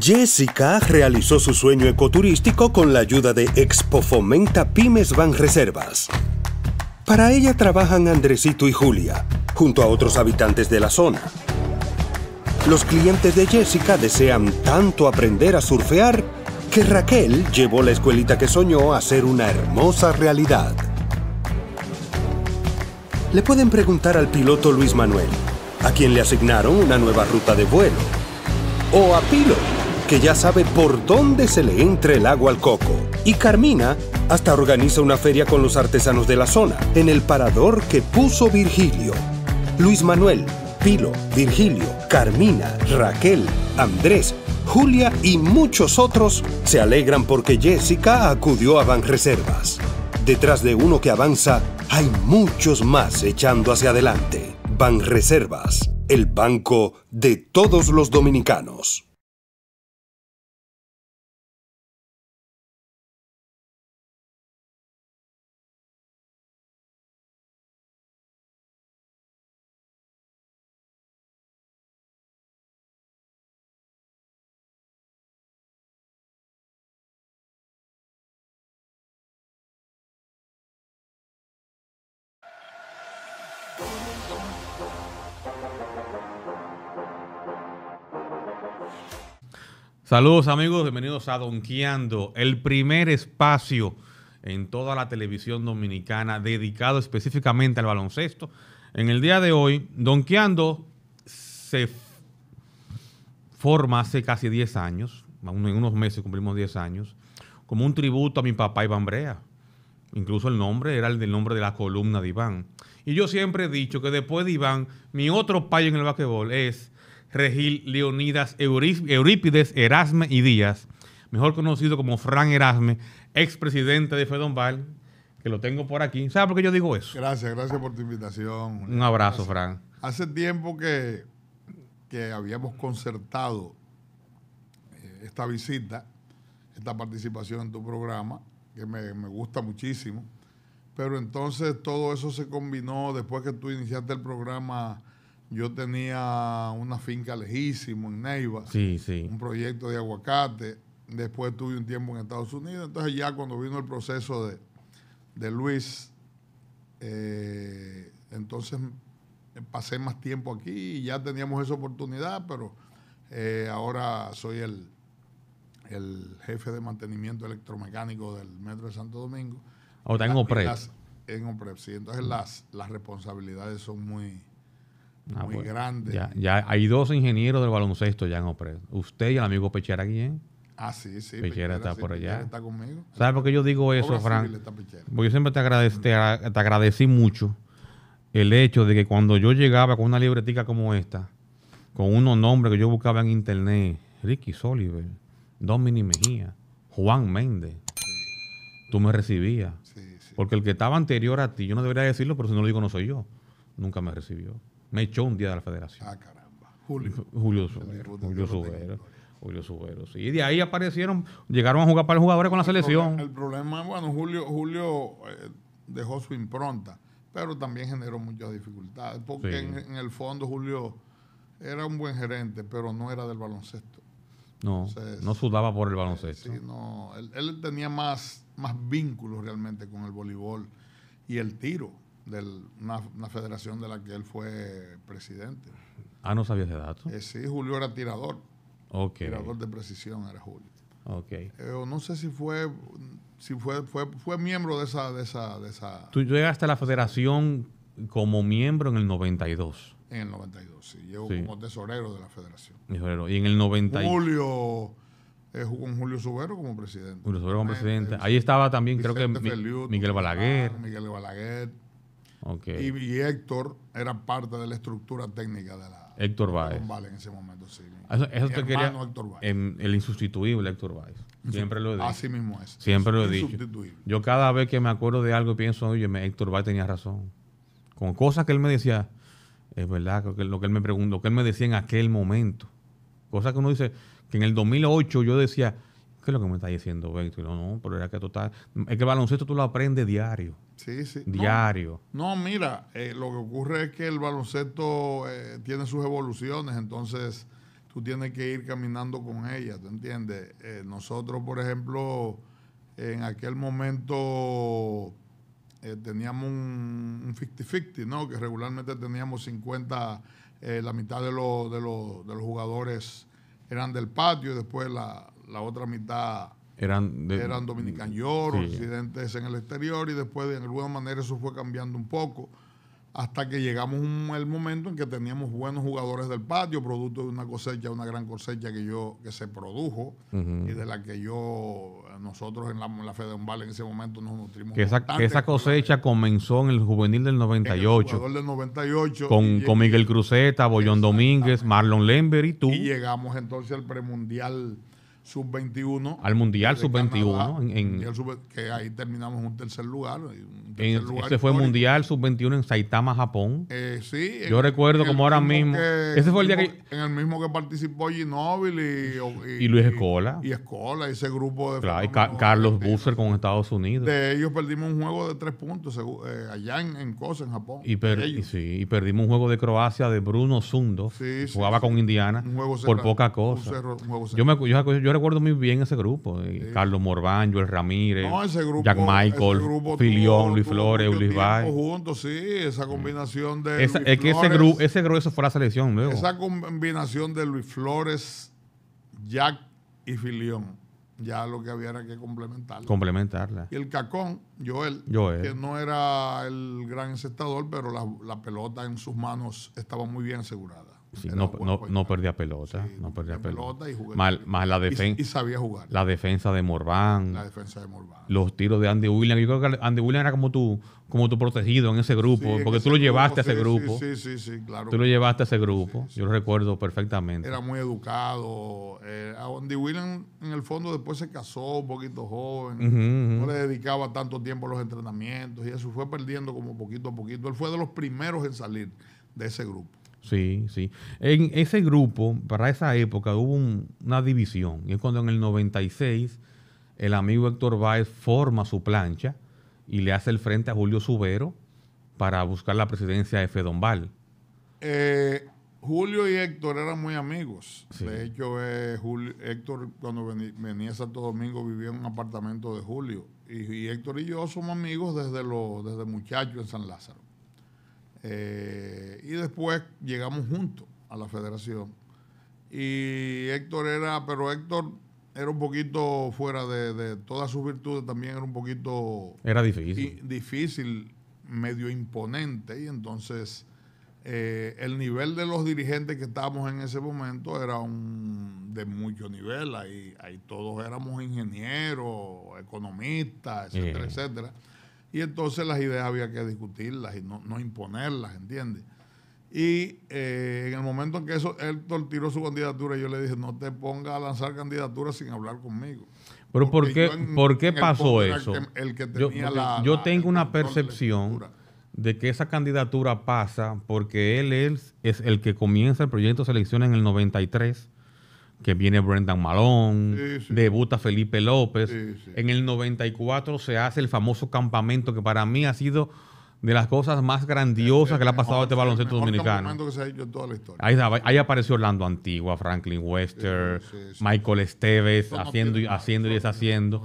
Jessica realizó su sueño ecoturístico con la ayuda de Expo Fomenta Pymes Van Reservas. Para ella trabajan Andresito y Julia, junto a otros habitantes de la zona. Los clientes de Jessica desean tanto aprender a surfear que Raquel llevó la escuelita que soñó a ser una hermosa realidad. Le pueden preguntar al piloto Luis Manuel, a quien le asignaron una nueva ruta de vuelo, o a Pilo, que ya sabe por dónde se le entra el agua al coco. Y Carmina hasta organiza una feria con los artesanos de la zona, en el parador que puso Virgilio. Luis Manuel, Pilo, Virgilio, Carmina, Raquel, Andrés, Julia y muchos otros se alegran porque Jessica acudió a Banreservas. Detrás de uno que avanza, hay muchos más echando hacia adelante. Banreservas, el banco de todos los dominicanos. Saludos amigos, bienvenidos a Donkeando, el primer espacio en toda la televisión dominicana dedicado específicamente al baloncesto. En el día de hoy, Donkeando se forma hace casi 10 años, en unos meses cumplimos 10 años, como un tributo a mi papá Iván Brea. Incluso el nombre era el del nombre de la columna de Iván. Y yo siempre he dicho que después de Iván, mi otro payo en el basquetbol es Regil Leonidas Eurípides Erasme y Díaz, mejor conocido como Fran Erasme, expresidente de Fedonval, que lo tengo por aquí. ¿Sabes por qué yo digo eso? Gracias, gracias por tu invitación. Un abrazo, Fran. Hace tiempo que, que habíamos concertado eh, esta visita, esta participación en tu programa, que me, me gusta muchísimo. Pero entonces todo eso se combinó después que tú iniciaste el programa yo tenía una finca lejísimo en Neiva, un proyecto de aguacate. Después tuve un tiempo en Estados Unidos. Entonces ya cuando vino el proceso de, de Luis, eh, entonces pasé más tiempo aquí y ya teníamos esa oportunidad, pero eh, ahora soy el, el jefe de mantenimiento electromecánico del Metro de Santo Domingo. Ahora oh, en OPREP. En OPREP, sí. Entonces las, las responsabilidades son muy Ah, muy grande. Ya, hay dos ingenieros del baloncesto ya en Opres. Usted y el amigo Pechera Guillén. Ah, sí, sí. Pechera, está por allá. Pechera está conmigo. ¿Sabes por qué yo digo eso, Frank? Porque yo siempre te, te, agradecí mucho el hecho de que cuando yo llegaba con una libretica como esta, con unos nombres que yo buscaba en internet, Ricky Soliver, Domini Mejía, Juan Méndez, tú me recibías. porque el que estaba anterior a ti, yo no debería decirlo, pero si no lo digo no soy yo, nunca me recibió me echó un día de la federación. Ah, caramba. Julio. Julio Subero. Julio Subero. Julio sí. Y de ahí aparecieron, llegaron a jugar para los jugadores con la selección. El problema, bueno, Julio, Julio eh, dejó su impronta, pero también generó muchas dificultades, porque en, el fondo Julio era un buen gerente, pero no era del baloncesto. No, no sudaba por el baloncesto. sí, no, él, tenía más, más vínculos realmente con el voleibol y el tiro de una, federación de la que él fue presidente. Ah, no sabías de datos eh, sí, Julio era tirador. Tirador de precisión era Julio. Eh, no sé si fue si fue, fue, fue miembro de esa, de esa, de esa. Tú llegaste a la federación como miembro en el 92. En el 92, sí. Llevo como tesorero de la federación. Y en el 92. Julio, eh, jugó con Julio Subero como presidente. Julio Subero como presidente. Ahí estaba también, creo que ah, Miguel Balaguer. Miguel Balaguer. Y, Héctor era parte de la estructura técnica de la Héctor Báez. Vale en ese momento, sí. Eso, te quería. el insustituible Héctor Baez. Siempre lo he dicho. Así mismo es. Siempre lo he dicho. Yo cada vez que me acuerdo de algo pienso, oye, Héctor Baez tenía razón. Con cosas que él me decía, es verdad, lo que él me preguntó, lo que él me decía en aquel momento. Cosas que uno dice, que en el 2008 yo decía, ¿Qué es lo que me está diciendo Véctor? No, no, pero era que total. Es que el baloncesto tú lo aprendes diario. Sí, sí. Diario. No, mira, eh, lo que ocurre es que el baloncesto eh, tiene sus evoluciones, entonces tú tienes que ir caminando con ellas, ¿te entiendes? Eh, nosotros, por ejemplo, en aquel momento teníamos un 50-50, ¿no? Que regularmente teníamos 50, la mitad de, de los jugadores eran del patio y después la la otra mitad eran, eran dominicanos, mm, sí. en el exterior, y después de alguna manera eso fue cambiando un poco, hasta que llegamos al momento en que teníamos buenos jugadores del patio, producto de una cosecha, una gran cosecha que yo que se produjo y de la que yo, nosotros en la, en la en ese momento nos nutrimos. Que esa, cosecha comenzó en el juvenil del 98. el del 98 con, con, Miguel Cruzeta, Bollón Domínguez, Marlon Lember y tú. Y llegamos entonces al premundial sub-21. Al Mundial sub-21. En, que ahí terminamos en un tercer lugar. este ese fue Mundial sub-21 en Saitama, Japón. Eh, sí. Yo recuerdo como ahora mismo. ese fue el día que. En el mismo que participó Ginóbili y, y, Luis Escola. Y, Escola, ese grupo de. Claro, y Carlos Busser con Estados Unidos. De ellos perdimos un juego de tres puntos eh, allá en, Cosa, en Japón. Y, sí, perdimos un juego de Croacia de Bruno Sundo Sí, jugaba con Indiana. por poca cosa. yo me yo, yo recuerdo muy bien ese grupo. Eh, Carlos Morván, Joel Ramírez, Jack Michael, Filión, Luis Flores, Luis Bay, juntos, sí, esa mm. combinación de Es que ese, grupo, ese grueso fue la selección Esa combinación de Luis Flores, Jack y Filión. Ya lo que había era que complementarla. Complementarla. Y el cacón, Joel, que no era el gran encestador, pero la pelota en sus manos estaba muy bien asegurada no, no, perdía pelota. no perdía pelota. y jugaba más, la defensa. Y, sabía jugar. La defensa de Morván. La defensa de Morván. Los tiros de Andy Williams. Yo creo que Andy Williams era como tu, como tu protegido en ese grupo. porque tú lo llevaste a ese grupo. Sí, sí, sí, claro. Tú lo llevaste a ese grupo. Yo lo recuerdo perfectamente. Era muy educado. Eh, Andy Williams, en el fondo, después se casó un poquito joven. No le dedicaba tanto tiempo a los entrenamientos. Y eso fue perdiendo como poquito a poquito. Él fue de los primeros en salir de ese grupo. Sí, sí. En ese grupo, para esa época, hubo una división. es cuando en el 96 el amigo Héctor Báez forma su plancha y le hace el frente a Julio Subero para buscar la presidencia de Fedombal. Eh, Julio y Héctor eran muy amigos. De hecho, eh, Héctor, cuando venía, a Santo Domingo, vivía en un apartamento de Julio. Y, Héctor y yo somos amigos desde, desde muchachos en San Lázaro. Eh, y después llegamos juntos a la federación. Y Héctor era, pero Héctor era un poquito fuera de, todas sus virtudes, también era un poquito... Era difícil. difícil, medio imponente. Y entonces eh, el nivel de los dirigentes que estábamos en ese momento era un de mucho nivel. Ahí, ahí todos éramos ingenieros, economistas, etcétera, etcétera. Y entonces las ideas había que discutirlas y no, no imponerlas, ¿entiendes? Y eh, en el momento en que eso, él tiró su candidatura, yo le dije, no te pongas a lanzar candidatura sin hablar conmigo. Pero ¿por qué, ¿por qué pasó eso? yo, tengo una percepción de, que esa candidatura pasa porque él es, es, el que comienza el proyecto de selección en el 93 que viene Brendan Malone, debuta Felipe López. en el 94 se hace el famoso campamento que para mí ha sido de las cosas más grandiosas que le ha pasado este baloncesto dominicano. Ahí, apareció Orlando Antigua, Franklin Wester, Michael Esteves, haciendo, y haciendo deshaciendo.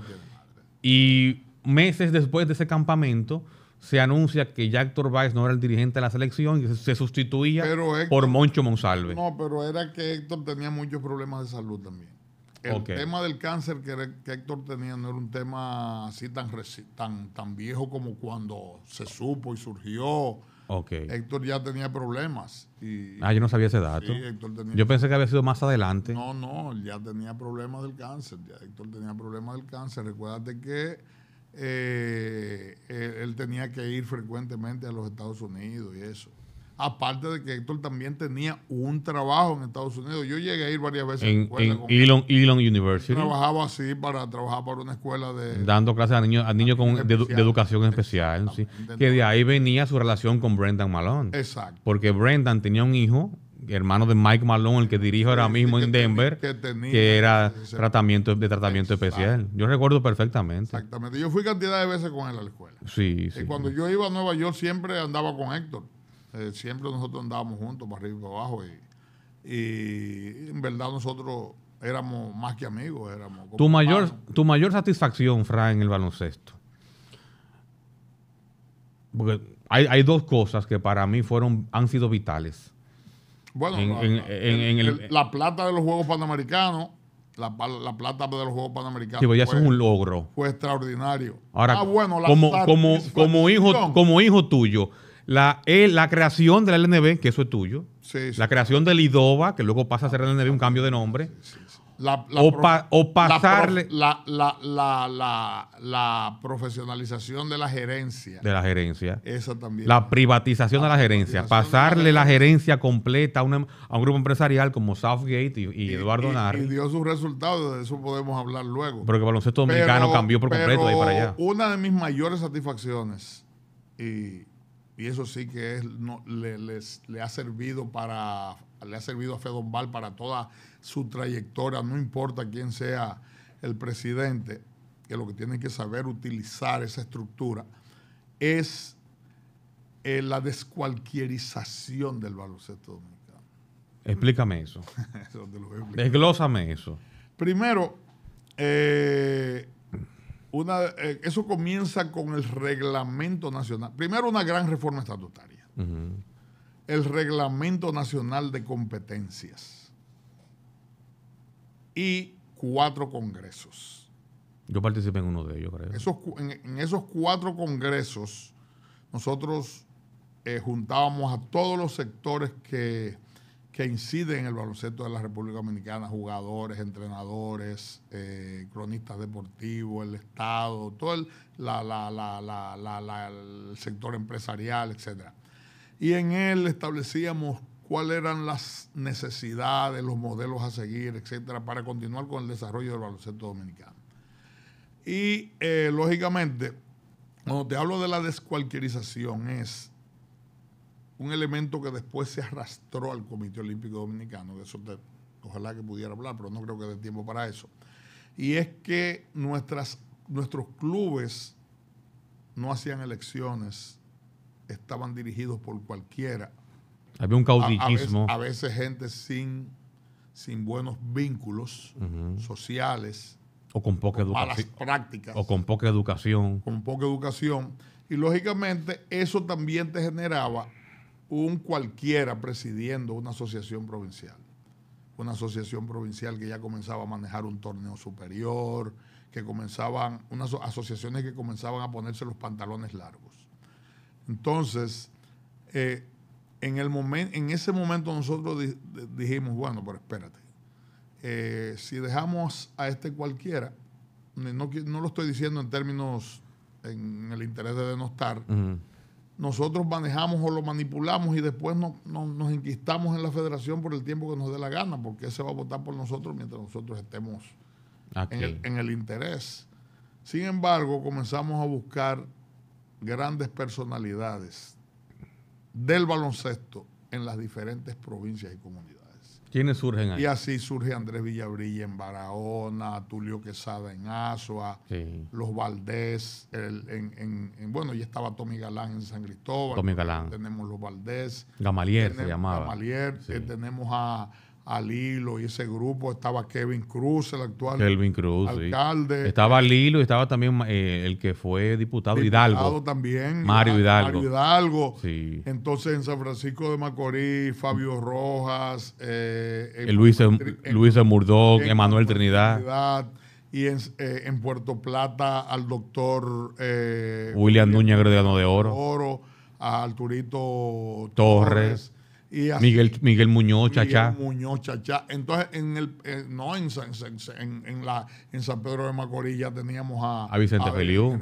y meses después de ese campamento se anuncia que ya Héctor Báez no era el dirigente de la selección y se sustituía por Moncho Monsalve. No, pero era que Héctor tenía muchos problemas de salud también. El tema del cáncer que, Héctor tenía no era un tema así tan, tan, tan viejo como cuando se supo y surgió. Okay. Héctor ya tenía problemas. Y, ah, yo no sabía ese dato. yo pensé que había sido más adelante. No, no, ya tenía problemas del cáncer. Ya Héctor tenía problemas del cáncer. Recuérdate que eh, él tenía que ir frecuentemente a los Estados Unidos y eso. Aparte de que Héctor también tenía un trabajo en Estados Unidos. Yo llegué a ir varias veces en, en Elon, Elon, University. Trabajaba así para trabajar para una escuela de... Dando clases a niños, a con, de, educación especial. Que de ahí venía su relación con Brendan Malone. Exacto. Porque Brendan tenía un hijo hermano de Mike Malone, el que dirijo ahora mismo en Denver, que, era tratamiento de tratamiento especial. Yo recuerdo perfectamente. Exactamente. Yo fui cantidad de veces con él a la escuela. Sí, Y eh, cuando yo iba a Nueva York siempre andaba con Héctor. Eh, siempre nosotros andábamos juntos para arriba y para abajo. Y, en verdad nosotros éramos más que amigos. tu, mayor, tu mayor satisfacción, fra en el baloncesto. Porque hay, hay dos cosas que para mí fueron, han sido vitales. Bueno, en, la, plata de los Juegos Panamericanos, la, plata de los Juegos Panamericanos. Sí, ya fue, es un logro. Fue extraordinario. Ahora, ah, como, hijo, como hijo tuyo, la, eh, la creación de la LNB, que eso es tuyo, la creación de Lidova, que luego pasa a ser LNB, un cambio de nombre. La, o, pasarle. La, profesionalización de la gerencia. De la gerencia. Esa también. La privatización de la gerencia. Pasarle la gerencia completa a, un grupo empresarial como Southgate y, Eduardo y, Y dio sus resultados, de eso podemos hablar luego. Pero que el baloncesto dominicano cambió por completo de ahí para allá. Una de mis mayores satisfacciones, y, eso sí que es, no, les, le ha servido para le ha servido a Fedombal para toda su trayectoria, no importa quién sea el presidente, que lo que tiene que saber utilizar esa estructura es eh, la descualquierización del baloncesto dominicano. Explícame eso. Desglósame eso. Primero, eh, una, eh, eso comienza con el reglamento nacional. Primero, una gran reforma estatutaria el Reglamento Nacional de Competencias y cuatro congresos. Yo participé en uno de ellos, Esos, en, esos cuatro congresos, nosotros eh, juntábamos a todos los sectores que, inciden en el baloncesto de la República Dominicana, jugadores, entrenadores, eh, cronistas deportivos, el Estado, todo el, el sector empresarial, etcétera y en él establecíamos cuáles eran las necesidades, los modelos a seguir, etcétera, para continuar con el desarrollo del baloncesto dominicano. Y eh, lógicamente, cuando te hablo de la descualquierización, es un elemento que después se arrastró al Comité Olímpico Dominicano, de eso te, ojalá que pudiera hablar, pero no creo que dé tiempo para eso. Y es que nuestras, nuestros clubes no hacían elecciones estaban dirigidos por cualquiera. Había un caudillismo. A, veces, gente sin, sin buenos vínculos sociales. O con poca educación. prácticas. O con poca educación. Con poca educación. Y lógicamente eso también te generaba un cualquiera presidiendo una asociación provincial. Una asociación provincial que ya comenzaba a manejar un torneo superior, que comenzaban, unas asociaciones que comenzaban a ponerse los pantalones largos. Entonces, eh, en, el momento en ese momento nosotros dijimos, bueno, pero espérate, eh, si dejamos a este cualquiera, eh, no, no, lo estoy diciendo en términos, en el interés de denostar, nosotros manejamos o lo manipulamos y después nos enquistamos en la federación por el tiempo que nos dé la gana, porque se va a votar por nosotros mientras nosotros estemos en el interés. Sin embargo, comenzamos a buscar grandes personalidades del baloncesto en las diferentes provincias y comunidades. ¿Quiénes surgen ahí? Y así surge Andrés Villabrilla en Barahona, Tulio Quesada en Asua, los Valdés, bueno, ya estaba Tommy Galán en San Cristóbal. Tommy Galán. Tenemos los Valdés. Gamalier se llamaba. Gamalier, eh, tenemos a a y ese grupo. Estaba Kevin Cruz, el actual alcalde. Estaba Lilo y estaba también eh, el que fue diputado, Hidalgo. también. Mario Hidalgo. Hidalgo. Sí. Entonces en San Francisco de Macorís, Fabio Rojas, eh, Luis, em- Murdón Emanuel Trinidad. y eh, en, Puerto Plata al doctor eh, William Núñez Grediano de Oro. Oro, a Arturito Torres Miguel, Miguel Muñoz, Chachá. Muñoz, Chachá. Entonces, en el, eh, no, en, en, la, en San Pedro de Macorís ya teníamos a, a Vicente a, ingeniero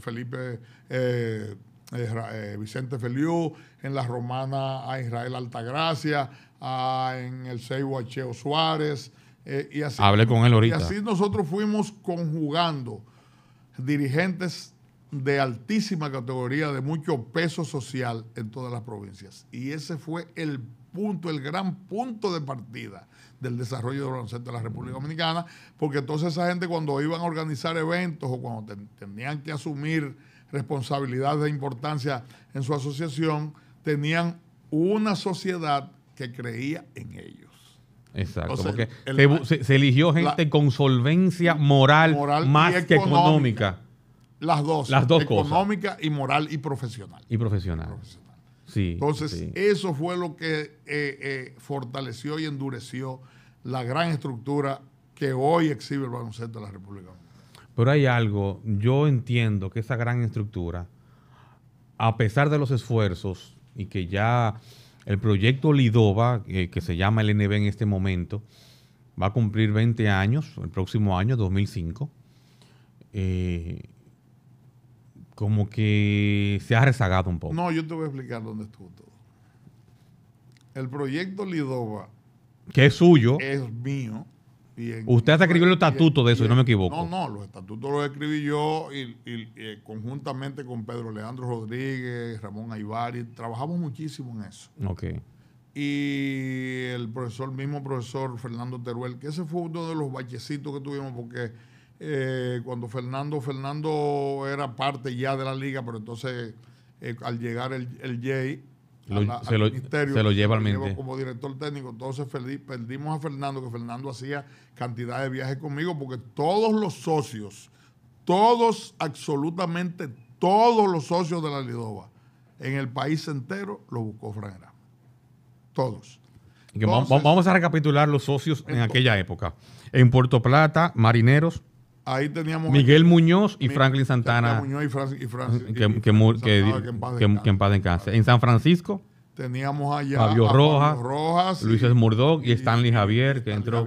Felipe eh, eh, Vicente Feliú en la Romana a Israel Altagracia, en el Seibo a Cheo Suárez. y con él ahorita. Y así nosotros fuimos conjugando dirigentes de altísima categoría, de mucho peso social en todas las provincias. Y ese fue el punto, el gran punto de partida del desarrollo de la República Dominicana, porque entonces esa gente cuando iban a organizar eventos o cuando tenían que asumir responsabilidades de importancia en su asociación, tenían una sociedad que creía en ellos. Exacto, se, eligió gente con solvencia moral, más que económica las dos. Las dos Económica y moral y profesional. Y profesional. Sí. Entonces, eso fue lo que eh, eh, fortaleció y endureció la gran estructura que hoy exhibe el baloncesto de la República Pero hay algo, yo entiendo que esa gran estructura, a pesar de los esfuerzos y que ya el proyecto Lidova, eh, que se llama el NB en este momento, va a cumplir 20 años, el próximo año, 2005. Eh, como que se ha rezagado un poco. No, yo te voy a explicar dónde estuvo todo. El proyecto Lidova. Que es suyo. Es mío. Y Usted hasta escribió el estatutos de eso, si no me equivoco. No, no, los estatutos los escribí yo y, eh, conjuntamente con Pedro Leandro Rodríguez, Ramón y trabajamos muchísimo en eso. Ok. Y el profesor, mismo profesor Fernando Teruel, que ese fue uno de los bachecitos que tuvimos porque eh, cuando Fernando, Fernando era parte ya de la liga, pero entonces eh, al llegar el, el Jay se, lo, lleva al ministerio. como director técnico. Entonces perdimos a Fernando, que Fernando hacía cantidad de viajes conmigo, porque todos los socios, todos, absolutamente todos los socios de la Lidova en el país entero, lo buscó Franera Todos. vamos a recapitular los socios en aquella época. En Puerto Plata, Marineros, Ahí teníamos. Miguel Muñoz y Franklin Santana. Miguel Muñoz y, que, que, Que, en paz En, San Francisco. Teníamos allá Fabio Rojas, Luis Esmurdoc y, Stanley Javier, que entró.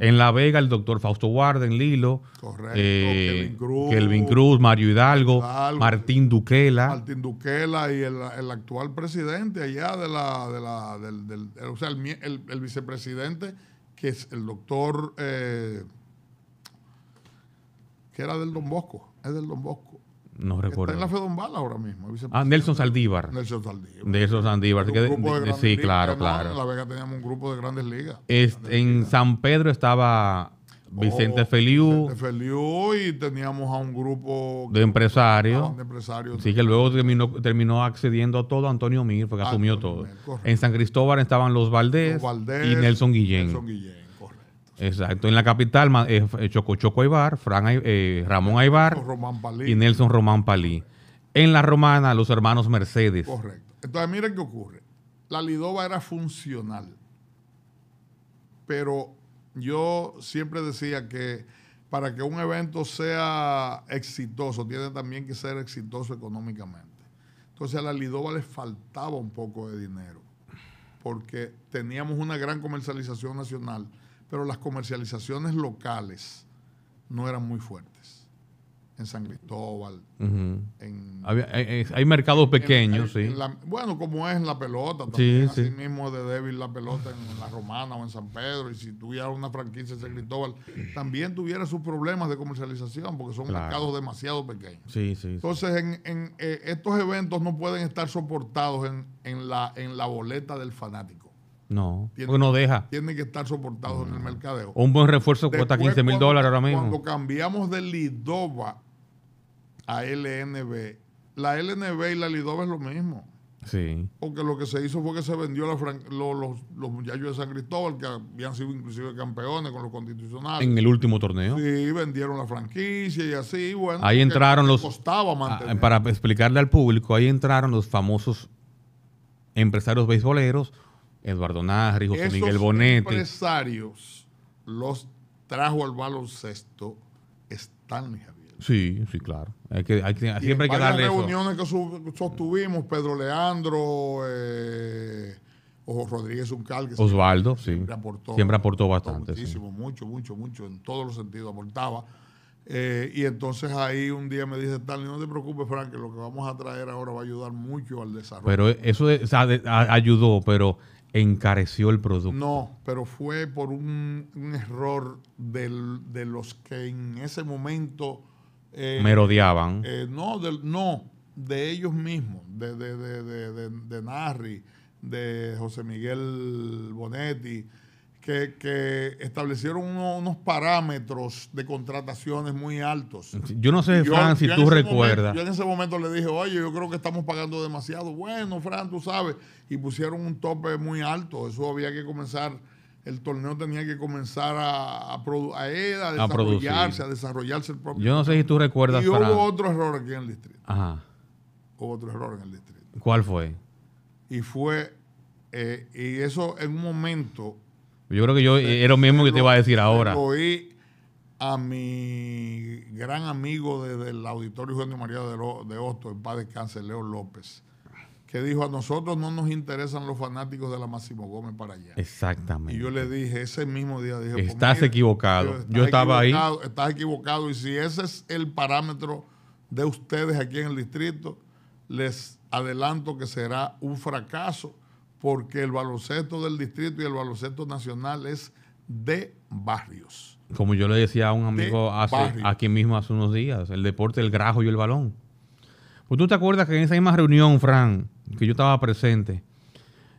En La Vega, el doctor Fausto Warden, Lilo. Correcto, eh, Kelvin, Cruz, Kelvin, Cruz, Mario Hidalgo, Martín Duquela. Martín Duquela y el, actual presidente allá de la. del, o sea, el, vicepresidente, que es el doctor. Eh, que era del Don Bosco, es del Don Bosco. No recuerdo. Está en la Fedombal ahora mismo. Ah, Nelson Saldívar. Nelson Saldívar. Nelson Saldívar. sí, claro, claro. En La Vega teníamos un grupo de grandes ligas. en San Pedro estaba oh, Vicente Feliú, Feliu. Vicente Feliu y teníamos a un grupo... De empresarios. Ah, de empresarios. Sí, que luego terminó, terminó accediendo a todo Antonio Mir, fue que asumió todo. en San Cristóbal estaban los Valdés, los Valdés y Nelson Guillén. Nelson Guillén. Exacto, en la capital, eh, eh, Choco Choco Aibar, eh, Ramón Aybar y Nelson Román Palí. En la romana, los hermanos Mercedes. Correcto. Entonces, miren qué ocurre. La Lidova era funcional, pero yo siempre decía que para que un evento sea exitoso, tiene también que ser exitoso económicamente. Entonces a la Lidova les faltaba un poco de dinero, porque teníamos una gran comercialización nacional pero las comercializaciones locales no eran muy fuertes. En San Cristóbal, en, eh, eh, hay, mercados pequeños, sí. bueno, como es la pelota, también sí, así mismo de débil la pelota en la Romana o en San Pedro, y si tuviera una franquicia en San Cristóbal, también tuviera sus problemas de comercialización, porque son mercados demasiado pequeños. Entonces, en, eh, estos eventos no pueden estar soportados en, la, en la boleta del fanático. No, tiene, deja. Tienen que estar soportado en el mercadeo. Un buen refuerzo cuesta 15 mil dólares ahora mismo. Cuando cambiamos de Lidova a LNB, la LNB y la Lidova es lo mismo. Sí. Porque lo que se hizo fue que se vendió la los, los, muchachos de San Cristóbal, que habían sido inclusive campeones con los constitucionales. En el último torneo. Sí, vendieron la franquicia y así. Bueno, ahí entraron los. Costaba ah, mantener. Para explicarle al público, ahí entraron los famosos empresarios beisboleros Eduardo Narri, José Esos Miguel Bonetti. empresarios los trajo al baloncesto Stanley Javier. Sí, sí, claro. Hay que, hay siempre que reuniones que sostuvimos, Pedro Leandro, eh, o Rodríguez Uncal. Osvaldo, sí. Siempre aportó, siempre aportó bastante. Muchísimo, mucho, mucho, mucho. En todos los sentidos aportaba. Eh, y entonces ahí un día me dice Stanley, no te preocupes, Frank, que lo que vamos a traer ahora va a ayudar mucho al desarrollo. Pero eso ayudó, pero encareció el producto. No, pero fue por un, error de los que en ese momento... Eh, Merodeaban. Eh, no, de, no, de ellos mismos, de, de, de, de Narri, de José Miguel Bonetti, que, establecieron unos parámetros de contrataciones muy altos. Yo no sé, Fran, si tú recuerdas. yo en ese momento le dije, oye, yo creo que estamos pagando demasiado. Bueno, Fran, tú sabes. Y pusieron un tope muy alto. Eso había que comenzar, el torneo tenía que comenzar a, a, a, desarrollarse, a, desarrollarse el propio. Yo no sé si tú recuerdas. Y hubo otro error aquí en el distrito. Ajá. Hubo otro error en el distrito. ¿Cuál fue? Y fue, eh, y eso en un momento yo creo que yo era eh, lo mismo que te iba a decir ahora. oí a mi gran amigo desde el auditorio Juan de María de, los de Osto, el padre Cáncer, Leo López, que dijo, a nosotros no nos interesan los fanáticos de la Máximo Gómez para allá. Exactamente. Y yo le dije, ese mismo día dije... Pues estás equivocado. yo estaba ahí. Estás equivocado y si ese es el parámetro de ustedes aquí en el distrito, les adelanto que será un fracaso porque el baloncesto del distrito y el baloncesto nacional es de barrios. Como yo le decía a un amigo aquí mismo hace unos días, el deporte, el grajo y el balón. Pues tú te acuerdas que en esa misma reunión, Fran, que yo estaba presente,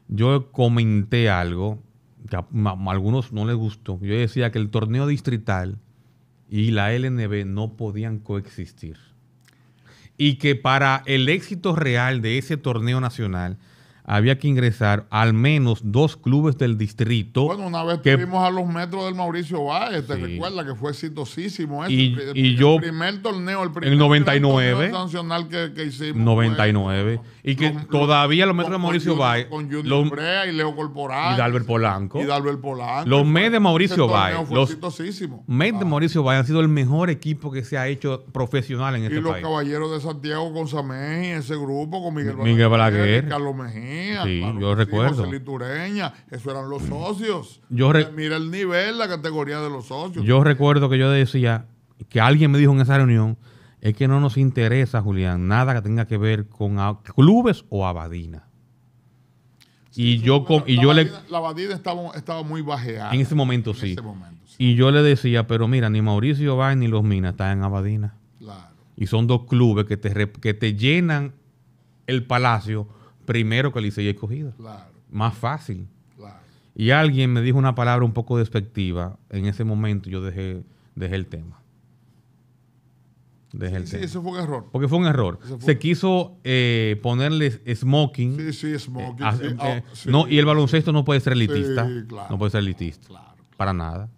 yo comenté algo que a algunos no les gustó. Yo decía que el torneo distrital y la LNB no podían coexistir. Y que para el éxito real de ese torneo nacional, había que ingresar al menos dos clubes del distrito. Bueno, una vez tuvimos a los metros del Mauricio Bay, te recuerdas recuerda que fue exitosísimo eso. Y, yo, y el yo, primer torneo, el primer el 99, nacional que, que, hicimos. 99. Pues, y que todavía los metros de Mauricio Bay. Con Junior Brea y Leo Corporal. Y Dalbert Polanco. Y Dalbert Polanco. Los Mets de Mauricio Bay. Los Mets de Mauricio Bay han sido el mejor equipo que se ha hecho profesional en este país. Y los Caballeros de Santiago con Samé, ese grupo, con Miguel, Miguel Balaguer, Carlos Mejía yo recuerdo. Litureña, eran los mm. socios. Mira el nivel, la categoría de los socios. Yo recuerdo que yo decía que alguien me dijo en esa reunión es que no nos interesa, Julián, nada que tenga que ver con clubes o Abadina. y yo, y la yo le... abadina estaba, estaba, muy bajeada. En ese momento, sí. Y yo le decía, pero mira, ni Mauricio va ni Los Minas están en abadina. Y son dos clubes que te, que te llenan el palacio primero que Licey escogido. Claro. Más fácil. Y alguien me dijo una palabra un poco despectiva. En ese momento yo dejé, dejé el tema. Dejé el tema. sí, eso fue un error. Porque fue un error. Se quiso eh, ponerle smoking. Sí, sí, smoking. Eh, ah, eh, no, y el baloncesto no puede ser elitista. no puede ser elitista. para nada.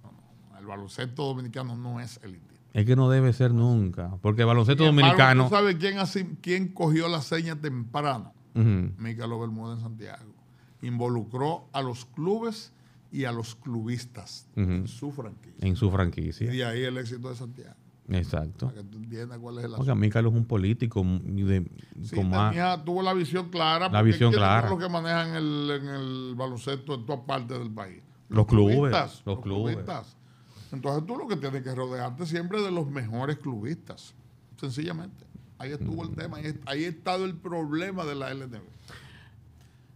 el baloncesto dominicano no es elitista. Es que no debe ser nunca. Porque el baloncesto dominicano. ¿Tú sabes quién, así, quién cogió la seña temprano? uh -huh. en Santiago. Involucró a los clubes y a los clubistas en su franquicia. En su franquicia. Y ahí el éxito de Santiago. Exacto. Para que tú entiendas cuál es Porque Mícalo es un político tuvo la visión clara. La visión clara. que manejan el, en el baloncesto en todas partes del país. Los, clubes. los, Clubistas. Entonces tú lo que tienes que rodearte siempre de los mejores clubistas, sencillamente. Ahí estuvo el mm. tema, ahí, ha estado el problema de la LNB.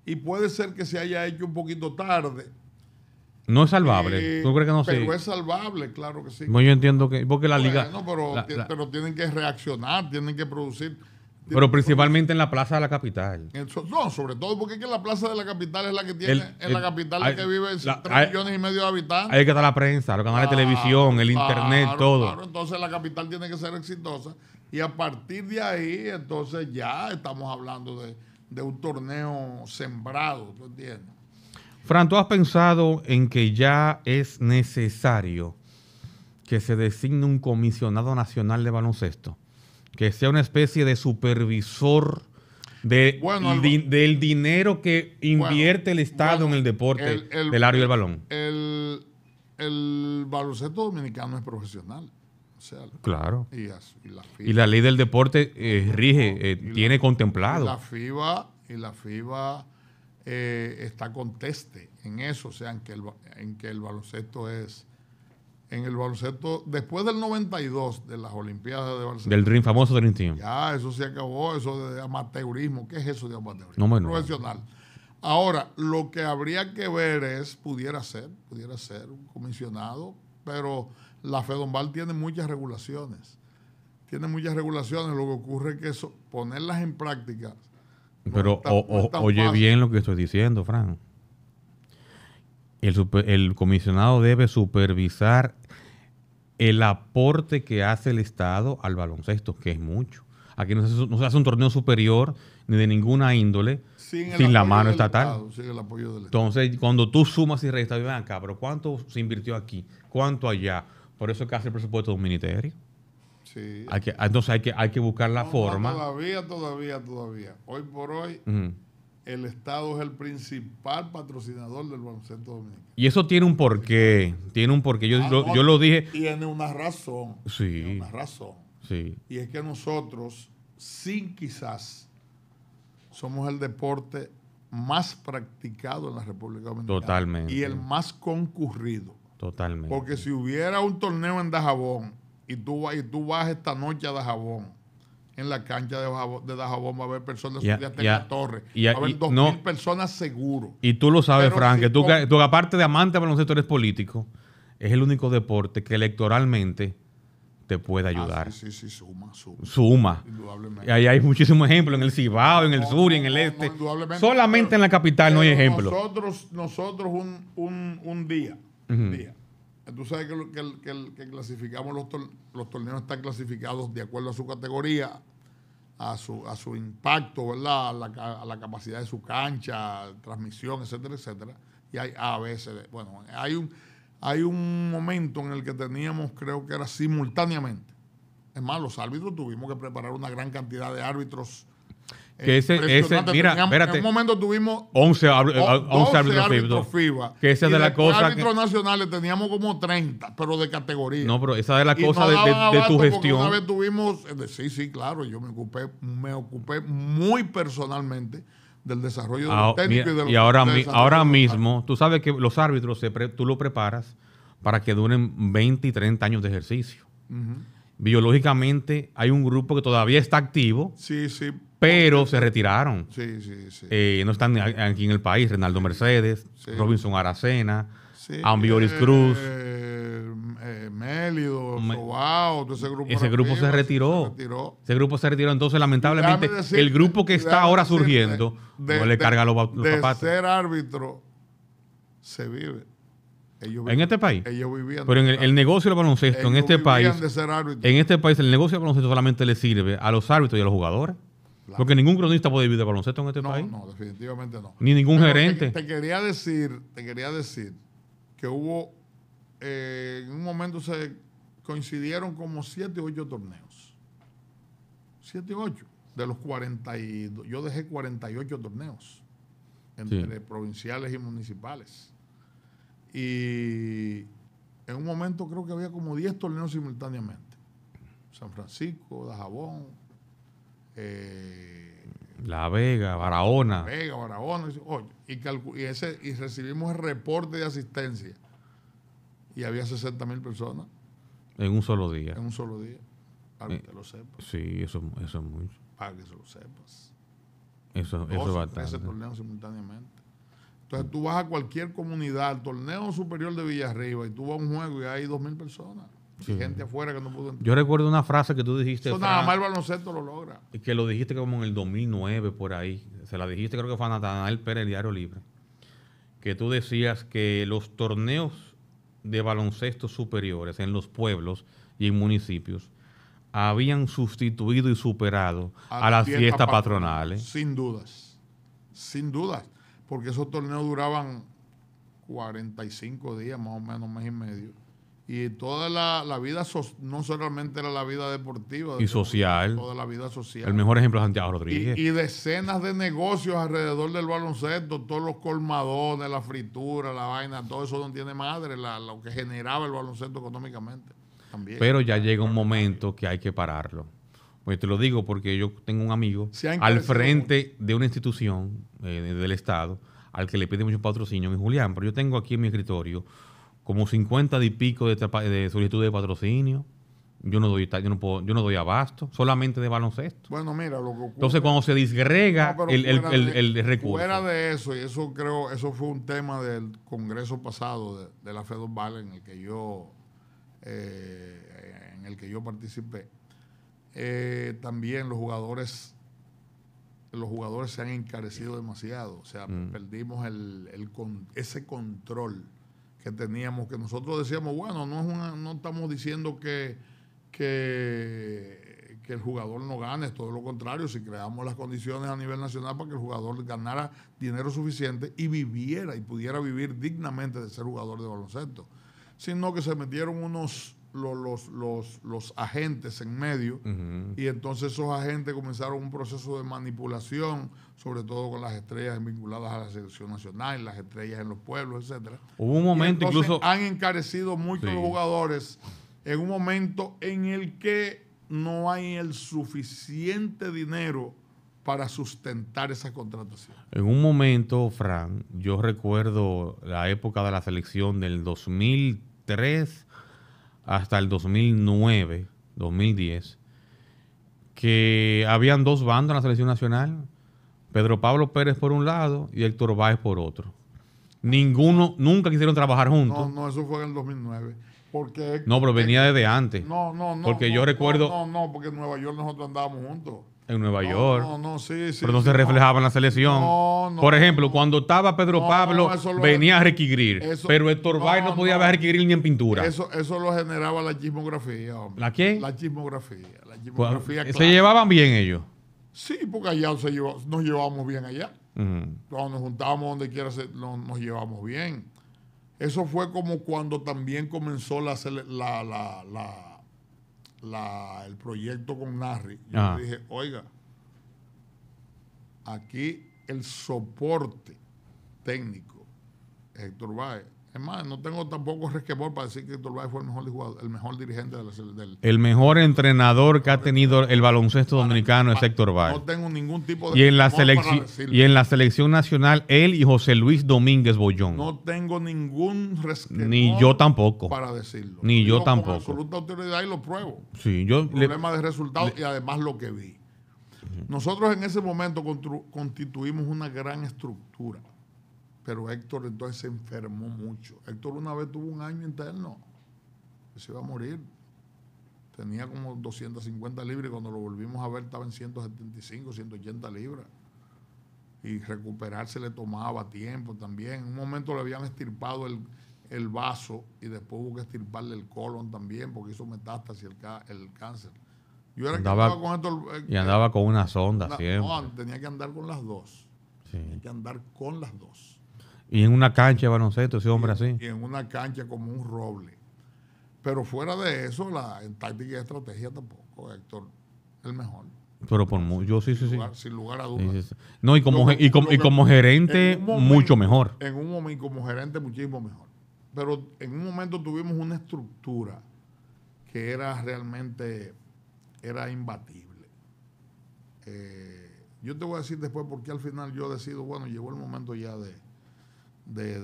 Y puede ser que se haya hecho un poquito tarde. No es salvable. Eh, ¿Tú crees que no Pero es salvable, claro que sí. No, yo entiendo que. Porque la liga. pero, tienen que reaccionar, tienen que producir. Pero principalmente en la plaza de la capital. no, sobre todo porque es que la plaza de la capital es la que tiene, en la capital la que vive 3 millones y medio de habitantes. Ahí está la prensa, los canales de televisión, el internet, todo. entonces la capital tiene que ser exitosa y a partir de ahí, entonces ya estamos hablando de, un torneo sembrado, ¿tú entiendes? Fran, ¿tú has pensado en que ya es necesario que se designe un comisionado nacional de baloncesto? Que sea una especie de supervisor de, del dinero que invierte el Estado en el deporte el, del área del balón. el baloncesto dominicano es profesional. Claro. Y, la, ley del deporte eh, rige, eh, tiene contemplado. La FIBA, y la FIBA eh, está conteste en eso, o sea, en que, el, en que el baloncesto es... En el baloncesto, después del 92 de las Olimpiadas de Barcelona. Del ring famoso Dream Team. Ya, eso se acabó, eso de amateurismo. ¿Qué es eso de amateurismo? No, Profesional. Ahora, lo que habría que ver es, pudiera ser, pudiera ser un comisionado, pero la FEDOMBAL tiene muchas regulaciones. Tiene muchas regulaciones, lo que ocurre es que eso, ponerlas en práctica. Pero oye bien lo que estoy diciendo, Fran. El, comisionado debe supervisar el aporte que hace el Estado al baloncesto, que es mucho. Aquí no se, no hace un torneo superior ni de ninguna índole sin, la mano estatal. Entonces, cuando tú sumas y restas, acá, pero ¿cuánto se invirtió aquí? ¿Cuánto allá? Por eso es que hace el presupuesto de un ministerio. Sí. que, entonces hay que, hay que buscar la forma. Todavía, todavía, todavía. Hoy por hoy, el Estado es el principal patrocinador del baloncesto dominicano. Y eso tiene un porqué. Tiene un porqué. Yo, ah, yo lo dije. Tiene una razón. Sí. Tiene una razón. Sí. Y es que nosotros, sin quizás, somos el deporte más practicado en la República Dominicana. Totalmente. Y el más concurrido. Totalmente. Porque si hubiera un torneo en Dajabón y tú, vas esta noche a Dajabón, en la cancha de Dajabón, va a haber personas la torre. va a haber dos personas seguro. Y tú lo sabes, Frank, que tú, aparte de amante para los sectores políticos, es el único deporte que electoralmente te puede ah, ayudar. sí, sí, sí, suma, suma. Indudablemente. Y ahí hay muchísimos ejemplos, en el Cibao, en el sur y en el este. Solamente en la capital no hay ejemplos. Nosotros, nosotros un día Tú sabes que, que, clasificamos los, los torneos están clasificados de acuerdo a su categoría, a su, a su impacto, ¿verdad? A la, capacidad de su cancha, transmisión, etcétera, etcétera. Y hay A, B, Bueno, hay un, hay un momento en el que teníamos, creo que era simultáneamente. Es más, los árbitros tuvimos que preparar una gran cantidad de árbitros que ese, ese mira, en, espérate. un momento tuvimos 11, ah, árbitros, FIBA. Que esa es de la cosa árbitros nacionales teníamos como 30, pero de categoría. No, pero esa es la cosa de, tu gestión. Una vez tuvimos. Eh, sí, sí, claro, yo me ocupé, me ocupé muy personalmente del desarrollo ah, técnico y de Y ahora, ahora mismo, tú sabes que los árbitros se tú lo preparas para que duren 20 y 30 años de ejercicio. Biológicamente hay un grupo que todavía está activo. Sí, sí pero se retiraron. Eh, no están aquí en el país. Renaldo Mercedes, Robinson Aracena, Ambioris eh, Cruz. Eh, eh Mélido, ese grupo. se, retiró. Ese grupo se retiró. Entonces, lamentablemente, el grupo que está ahora surgiendo no le carga los, los de ser árbitro se vive. en este país. Pero en el, negocio del baloncesto, en este país. En este país, el negocio del baloncesto solamente le sirve a los árbitros y a los jugadores. Porque ningún cronista puede vivir de baloncesto en este no, país. No, definitivamente no. Ni ningún gerente. Te, quería decir, te quería decir que hubo, eh, en un momento se coincidieron como siete o ocho torneos. Siete o ocho. De los 42, yo dejé 48 torneos entre provinciales y municipales. Y en un momento creo que había como 10 torneos simultáneamente. San Francisco, Dajabón, eh, la Vega, Barahona. Vega, Barahona. Y, y, ese, y recibimos el reporte de asistencia. Y había 60 mil personas. En un solo día. En un solo día. Para que que eh, lo sepas. Sí, eso, eso es mucho. Para que se lo sepas. Eso, eso es bastante. Ese torneo simultáneamente. Entonces tú vas a cualquier comunidad, al torneo superior de Villarriba, y tú vas a un juego y hay mil personas. Yo recuerdo una frase que tú dijiste. Eso nada más el baloncesto lo logra. Y que lo dijiste como en el 2009, por ahí. Se la dijiste, creo que fue a Natanael Pérez, el Diario Libre. Que tú decías que los torneos de baloncesto superiores en los pueblos y en municipios habían sustituido y superado a, a las fiestas patronales. Sin dudas, sin dudas, porque esos torneos duraban 45 días, más o menos, mes y medio y toda la, vida, no solamente era la vida deportiva. Y social. Toda la vida social. El mejor ejemplo es Santiago Rodríguez. Y, decenas de negocios alrededor del baloncesto, todos los colmadones, la fritura, la vaina, todo eso donde tiene madre, lo que generaba el baloncesto económicamente. Pero ya llega un momento que hay que pararlo. Pues te lo digo porque yo tengo un amigo al frente de una institución eh, del Estado al que le pide mucho patrocinio, mi Julián, pero yo tengo aquí en mi escritorio como 50 y pico de, solicitudes de patrocinio. Yo no doy yo no, doy abasto, solamente de baloncesto. Bueno, mira, Entonces, cuando se disgrega el, recurso. Fuera de eso, y eso creo, eso fue un tema del congreso pasado de, la FEDOBAL en el que yo eh, en el que yo participé. Eh, también los jugadores, los jugadores se han encarecido demasiado. O sea, mm. perdimos el, ese control que teníamos, que nosotros decíamos, bueno, no, no estamos diciendo que, que, el jugador no gane, todo lo contrario, si creamos las condiciones a nivel nacional para que el jugador ganara dinero suficiente y viviera y pudiera vivir dignamente de ser jugador de baloncesto, sino que se metieron unos los, los, los, los agentes en medio y entonces esos agentes comenzaron un proceso de manipulación, sobre todo con las estrellas vinculadas a la selección nacional, las estrellas en los pueblos, etcétera. Hubo un momento incluso han encarecido mucho los jugadores en un momento en el que no hay el suficiente dinero para sustentar esa contratación. En un momento, Fran, yo recuerdo la época de la selección del 2003 hasta el 2009, 2010, que habían dos bandos en la selección nacional, Pedro Pablo Pérez por un lado y Héctor Báez por otro. Ninguno, nunca quisieron trabajar juntos. No, no, eso fue en el 2009. Porque, no, pero eh, venía desde antes. No, no, no. Porque yo recuerdo. No, no, porque en Nueva York nosotros andábamos juntos. En Nueva York. No, no, sí, sí. Pero no se reflejaba en la selección. Por ejemplo, cuando estaba Pedro Pablo, venía a requigrir. Pero Héctor Valle no, podía ver ni en pintura. Eso, eso lo generaba la chismografía. Hombre. ¿La qué? La chismografía. La chismografía ¿Se llevaban bien ellos? Sí, porque allá nos llevábamos bien allá. Cuando nos juntábamos donde quiera, nos, nos llevamos bien. Eso fue como cuando también comenzó la, la el proyecto con Narri, yo ah. le dije, oiga, aquí el soporte técnico, Héctor Báez, es no tengo tampoco resquemor para decir que Héctor fue el mejor, el mejor dirigente del, del, El mejor entrenador que ha tenido el baloncesto dominicano es Héctor Bay. No tengo ningún tipo de... Y en, la y en la selección nacional, él y José Luis Domínguez Bollón. No tengo ningún resquemor. Ni yo tampoco. Para decirlo. Ni yo tampoco. Con absoluta autoridad y lo pruebo. Sí, yo... problema de resultados y además lo que vi. Nosotros en ese momento constituimos una gran estructura pero Héctor entonces se enfermó mucho. Héctor una vez tuvo un año interno. Se iba a morir. Tenía como 250 libras y cuando lo volvimos a ver estaba en 175, 180 libras. Y recuperarse le tomaba tiempo también. En un momento le habían estirpado el, vaso y después hubo que estirparle el colon también porque hizo metástasis el, el cáncer. Yo era que andaba con Héctor eh, y andaba con una sonda eh, siempre. No, tenía que andar con las dos. Sí. Tenía que andar con las dos. Y en una cancha baloncesto, ese hombre así. Y en una cancha como un roble. Pero fuera de eso, la, en táctica y estrategia tampoco, Héctor, el mejor. Pero por mucho, yo sí, sí, sí. sin lugar a dudas. No, y como, y como, gerente, mucho mejor. En un momento, como gerente, muchísimo mejor. Pero en un momento tuvimos una estructura que era realmente, era imbatible. Eh, yo te voy a decir después porque al final yo decido, bueno, llegó el momento ya de, de,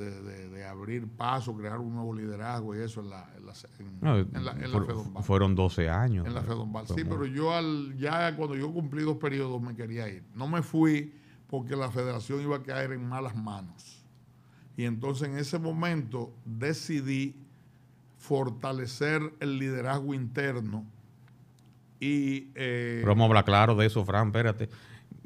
de, abrir paso, crear un nuevo liderazgo y eso en la, en la, en, la, Fueron 12 años. En la Fedombal. Sí, pero yo al, ya cuando yo cumplí dos periodos me quería ir. No me fui porque la federación iba a caer en malas manos. Y entonces en ese momento decidí fortalecer el liderazgo interno y... Eh, Pero vamos a hablar claro de eso, Fran, espérate.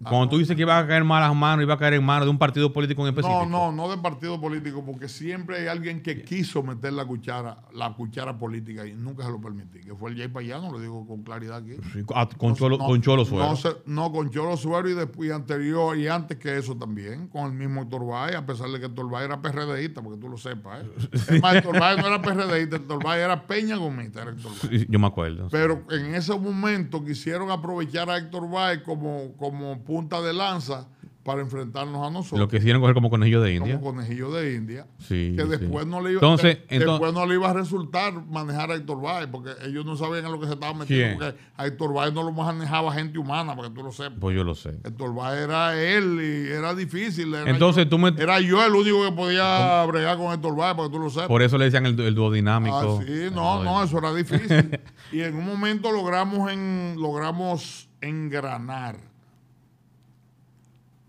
Ah, Cuando tú dices que iba a caer malas manos, iba a caer en manos de un partido político en específico. No, no, no de partido político, porque siempre hay alguien que quiso meter la cuchara, la cuchara política y nunca se lo permití. Que fue el Jay Payano, lo digo con claridad aquí. Ah, con, Cholo, con, Cholo, Suero. No, con Cholo Suero y después anterior y antes que eso también, con el mismo Héctor Torbay, a pesar de que Héctor Torbay era PRDista, porque tú lo sepas. ¿eh? Sí. no era PRDista, Torbay era Peña Gomita, era Héctor yo me acuerdo. Pero en ese momento quisieron aprovechar a Héctor Bay como, como punta de lanza para enfrentarnos a nosotros. Lo que hicieron coger como conejillo de India. Como conejillo de India. Sí, que después, no le iba, entonces, después no le iba a resultar manejar a Héctor Báez, porque ellos no sabían en lo que se estaban metiendo, porque a Héctor Báez no lo manejaba gente humana, para que tú lo sepas. Pues yo lo sé. Héctor Báez era él y era difícil. entonces tú me... Era yo el único que podía bregar con Héctor Báez, para que tú lo sepas. Por eso le decían el, duodinámico. Ah, sí, no, no, eso era difícil. y en un momento logramos, en, logramos engranar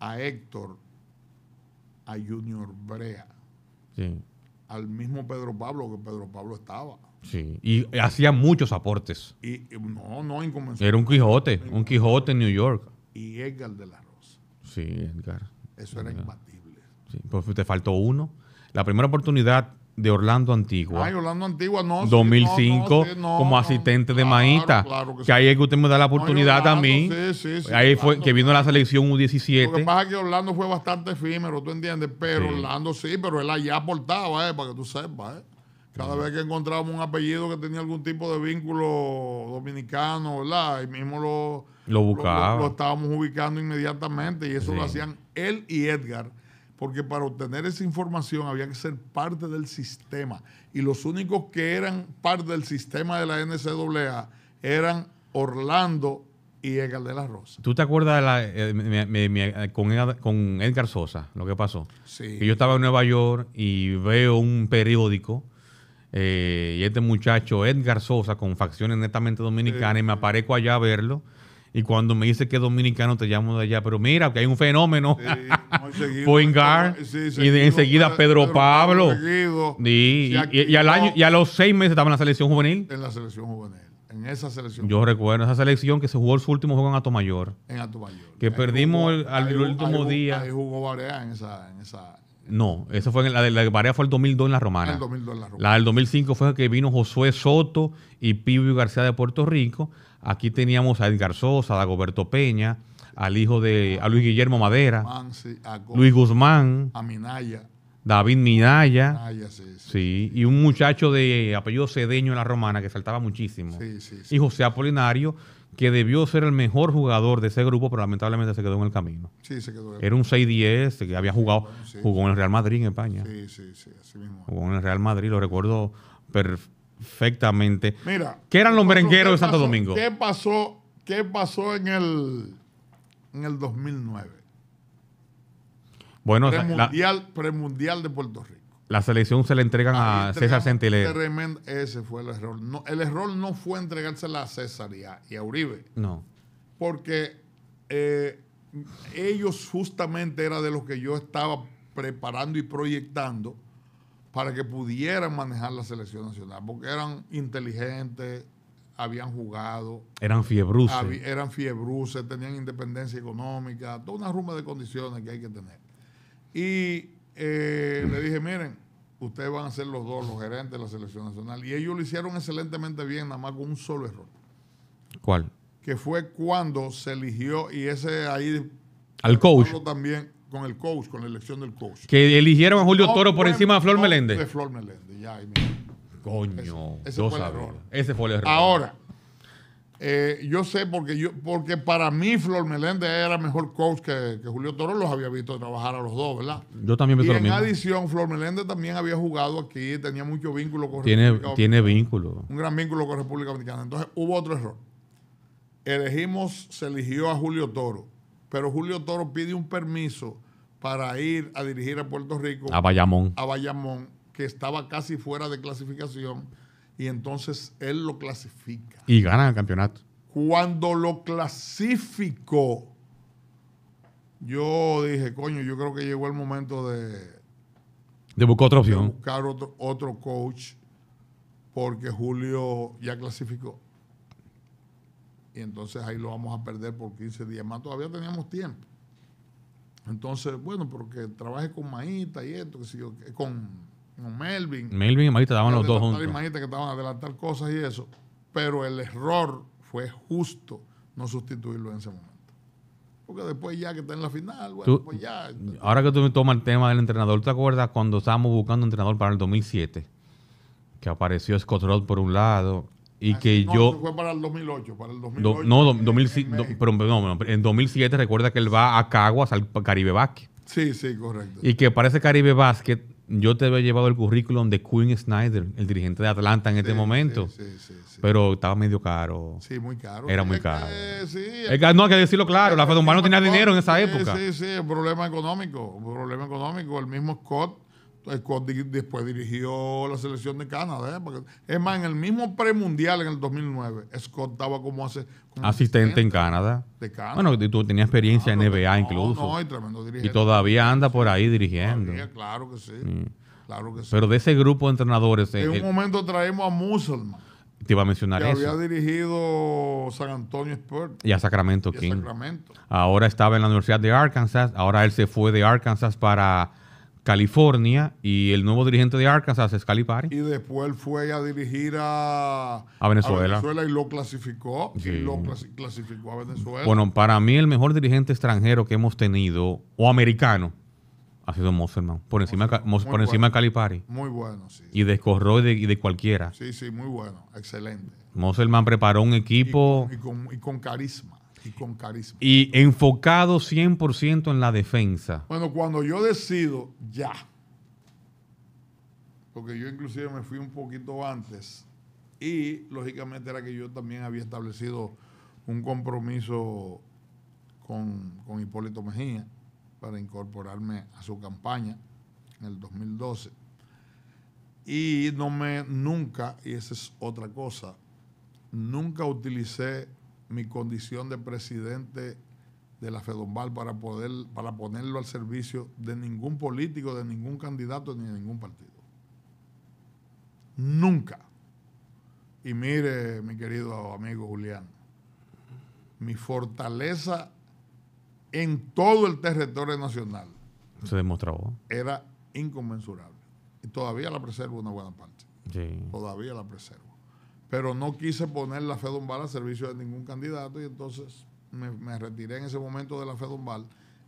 a Héctor, a Junior Brea, al mismo Pedro Pablo que Pedro Pablo estaba. Sí, y hacía muchos aportes. Y no, no, Era un Quijote, un Quijote en New York. Y Edgar de la Rosa. Sí, Edgar. Eso era imbatible. pues te faltó uno. La primera oportunidad de Orlando Antigua. Ay, Orlando Antigua, no. 2005, como asistente de Maíta. que, ahí es que usted me da la oportunidad a mí. ahí fue que vino la selección U17. Lo que pasa es que Orlando fue bastante efímero, ¿tú entiendes? Pero Orlando sí, pero él allá aportaba, eh, para que tú sepas, eh. Cada vez que encontrábamos un apellido que tenía algún tipo de vínculo dominicano, ¿verdad? Y mismo lo, lo, buscaba. lo estábamos ubicando inmediatamente y eso lo hacían él y Edgar porque para obtener esa información había que ser parte del sistema. Y los únicos que eran parte del sistema de la NCAA eran Orlando y Edgar de la Rosa. ¿Tú te acuerdas eh, con, Edgar, con, Sosa, lo que pasó? Sí. yo estaba en Nueva York y veo un periódico. Eh, y este muchacho Edgar Sosa con facciones netamente dominicanas, y me aparezco allá a verlo y cuando me dice que es dominicano, te llamo de allá. Pero mira, que hay un fenómeno. Sí, y enseguida Pedro, Pablo. y, al año, y a los seis meses estaba en la selección juvenil. En la selección juvenil. En esa selección. Yo recuerdo esa selección que se jugó su último juego en Mayor. En Mayor. Que perdimos al último día. Ahí jugó Barea en esa, no, eso fue en la de la Barea fue el 2002 en la Romana. El 2002 en la Romana. La del 2005 fue la que vino Josué Soto y Pibio García de Puerto Rico. Aquí teníamos a Edgar Sosa, a Dagoberto Peña, al hijo de a Luis Guillermo Madera, Luis Guzmán, a David Minaya, sí, y un muchacho de apellido Cedeño en la Romana que saltaba muchísimo, y José Apolinario, que debió ser el mejor jugador de ese grupo, pero lamentablemente se quedó en el camino. Sí, se quedó. Era un 6-10 que había jugado, jugó en el Real Madrid en España. Sí, sí, sí, Jugó en el Real Madrid, lo recuerdo perfectamente. Perfectamente. Mira. ¿Qué eran los merengueros de Santo Domingo? ¿Qué pasó, qué pasó en, el, en el 2009? Bueno, premundial, mundial, de Puerto Rico. La selección se le entregan a César Centile. ese fue el error. No, el error no fue entregársela a César y a, Uribe. No. Porque eh, ellos justamente era de los que yo estaba preparando y proyectando para que pudieran manejar la selección nacional, porque eran inteligentes, habían jugado. Eran fiebruces. eran fiebruces, tenían independencia económica, toda una rumba de condiciones que hay que tener. Y eh, le dije, miren, ustedes van a ser los dos, los gerentes de la selección nacional. Y ellos lo hicieron excelentemente bien, nada más con un solo error. ¿Cuál? Que fue cuando se eligió, y ese ahí... Al coach. También, con el coach, con la elección del coach. Que eligieron a Julio Toro por encima de Flor no, Meléndez. De Flor Meléndez, Coño, ese, Ese fue el error. Ahora, eh, yo sé porque yo, porque para mí Flor Meléndez era mejor coach que, Julio Toro, los había visto trabajar a los dos, ¿verdad? Yo también mismo. y en adición, Flor Meléndez también había jugado aquí, tenía mucho vínculo con tiene, Tiene vínculo. Un gran vínculo con República Dominicana. Entonces hubo otro error. Elegimos, se eligió a Julio Toro pero Julio Toro pide un permiso para ir a dirigir a Puerto Rico. A Bayamón. A Bayamón, que estaba casi fuera de clasificación, y entonces él lo clasifica. Y gana el campeonato. Cuando lo clasificó, yo dije, coño, yo creo que llegó el momento de... De buscar otra opción. De buscar otro, otro coach, porque Julio ya clasificó y entonces ahí lo vamos a perder por 15 días más. Todavía teníamos tiempo. Entonces, bueno, porque trabajé con Maíta y esto, con, con, Melvin. Melvin y Maíta estaban los dos juntos. Y Maíta que estaban a adelantar cosas y eso. Pero el error fue justo no sustituirlo en ese momento. Porque después ya que está en la final, bueno, pues ya. Ahora que tú me tomas el tema del entrenador, ¿te acuerdas cuando estábamos buscando entrenador para el 2007? Que apareció Scott Roth por un lado, y que yo... fue para el 2008, para el 2008. no, en, 2007, en pero 2007 recuerda que él va a Caguas al Caribe Basket. Sí, sí, correcto. Y que para ese Caribe Basket yo te había llevado el currículum de Quinn Snyder, el dirigente de Atlanta en este momento. Sí, sí, pero estaba medio caro. Sí, muy caro. Era muy caro. no, hay que decirlo claro, la FEDUMBA no tenía dinero en esa época. Sí, sí, sí, problema económico. problema económico. El mismo Scott Scott eh, después dirigió la selección de Canadá. ¿eh? es más, en el mismo premundial en el 2009, Scott estaba como, hace, asistente, en Canadá. De Canadá. Bueno, tú tenías experiencia en NBA incluso. No, y, tremendo y todavía anda por ahí dirigiendo. claro que sí. Mm. Claro que sí. Pero de ese grupo de entrenadores. En eh, un momento traemos a Muselman. Te iba a mencionar que Había dirigido San Antonio Spurs. Y a Sacramento King. Sacramento. Ahora estaba en la Universidad de Arkansas. Ahora él se fue de Arkansas para California y el nuevo dirigente de Arkansas es Calipari. Y después fue a dirigir a, Venezuela. Venezuela. y lo clasificó. lo clasificó a Venezuela. Bueno, para mí el mejor dirigente extranjero que hemos tenido, o americano, ha sido Mosselman. Por encima, por de Calipari. Muy bueno, sí. Y de y de cualquiera. Sí, sí, muy bueno. Excelente. Mosselman preparó un equipo. y con carisma y con carisma. Y enfocado 100% en la defensa. Bueno, cuando yo decido ya, porque yo inclusive me fui un poquito antes y lógicamente era que yo también había establecido un compromiso con, con Hipólito Mejía para incorporarme a su campaña en el 2012. Y no me, nunca, y esa es otra cosa, nunca utilicé mi condición de presidente de la Fedombal para poder para ponerlo al servicio de ningún político, de ningún candidato ni de ningún partido. Nunca. Y mire, mi querido amigo Julián, mi fortaleza en todo el territorio nacional se demostró. Era inconmensurable. Y todavía la preservo una buena parte. Todavía la preservo pero no quise poner la fe al servicio de ningún candidato y entonces me, retiré en ese momento de la fe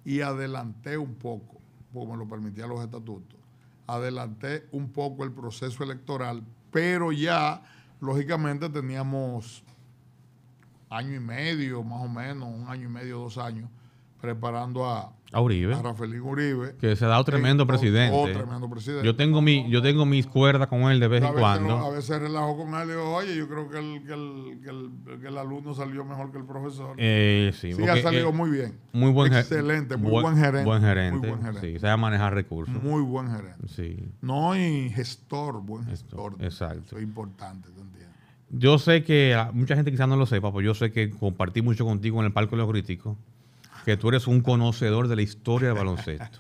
y adelanté un poco, como lo permitían los estatutos, adelanté un poco el proceso electoral, pero ya lógicamente teníamos año y medio, más o menos, un año y medio, dos años, preparando a, a Uribe. A Rafaelín Uribe. Que se ha dado tremendo, oh, presidente. Oh, tremendo presidente. Yo tengo, mi, yo tengo mis cuerdas con él de vez en cuando. a veces relajo con él y digo, oye, yo creo que el, que el, que el, alumno salió mejor que el profesor. Eh, sí, ha salido eh, muy bien. Muy buen gerente. Excelente, muy buen, gerente, buen, gerente. Muy buen gerente. Sí, sabe manejar recursos. Muy buen gerente. Sí. No, y gestor, buen gestor. exacto. es importante, ¿te entiendes? Yo sé que ah, mucha gente quizás no lo sepa, pero yo sé que compartí mucho contigo en el palco de los Críticos que tú eres un conocedor de la historia del baloncesto.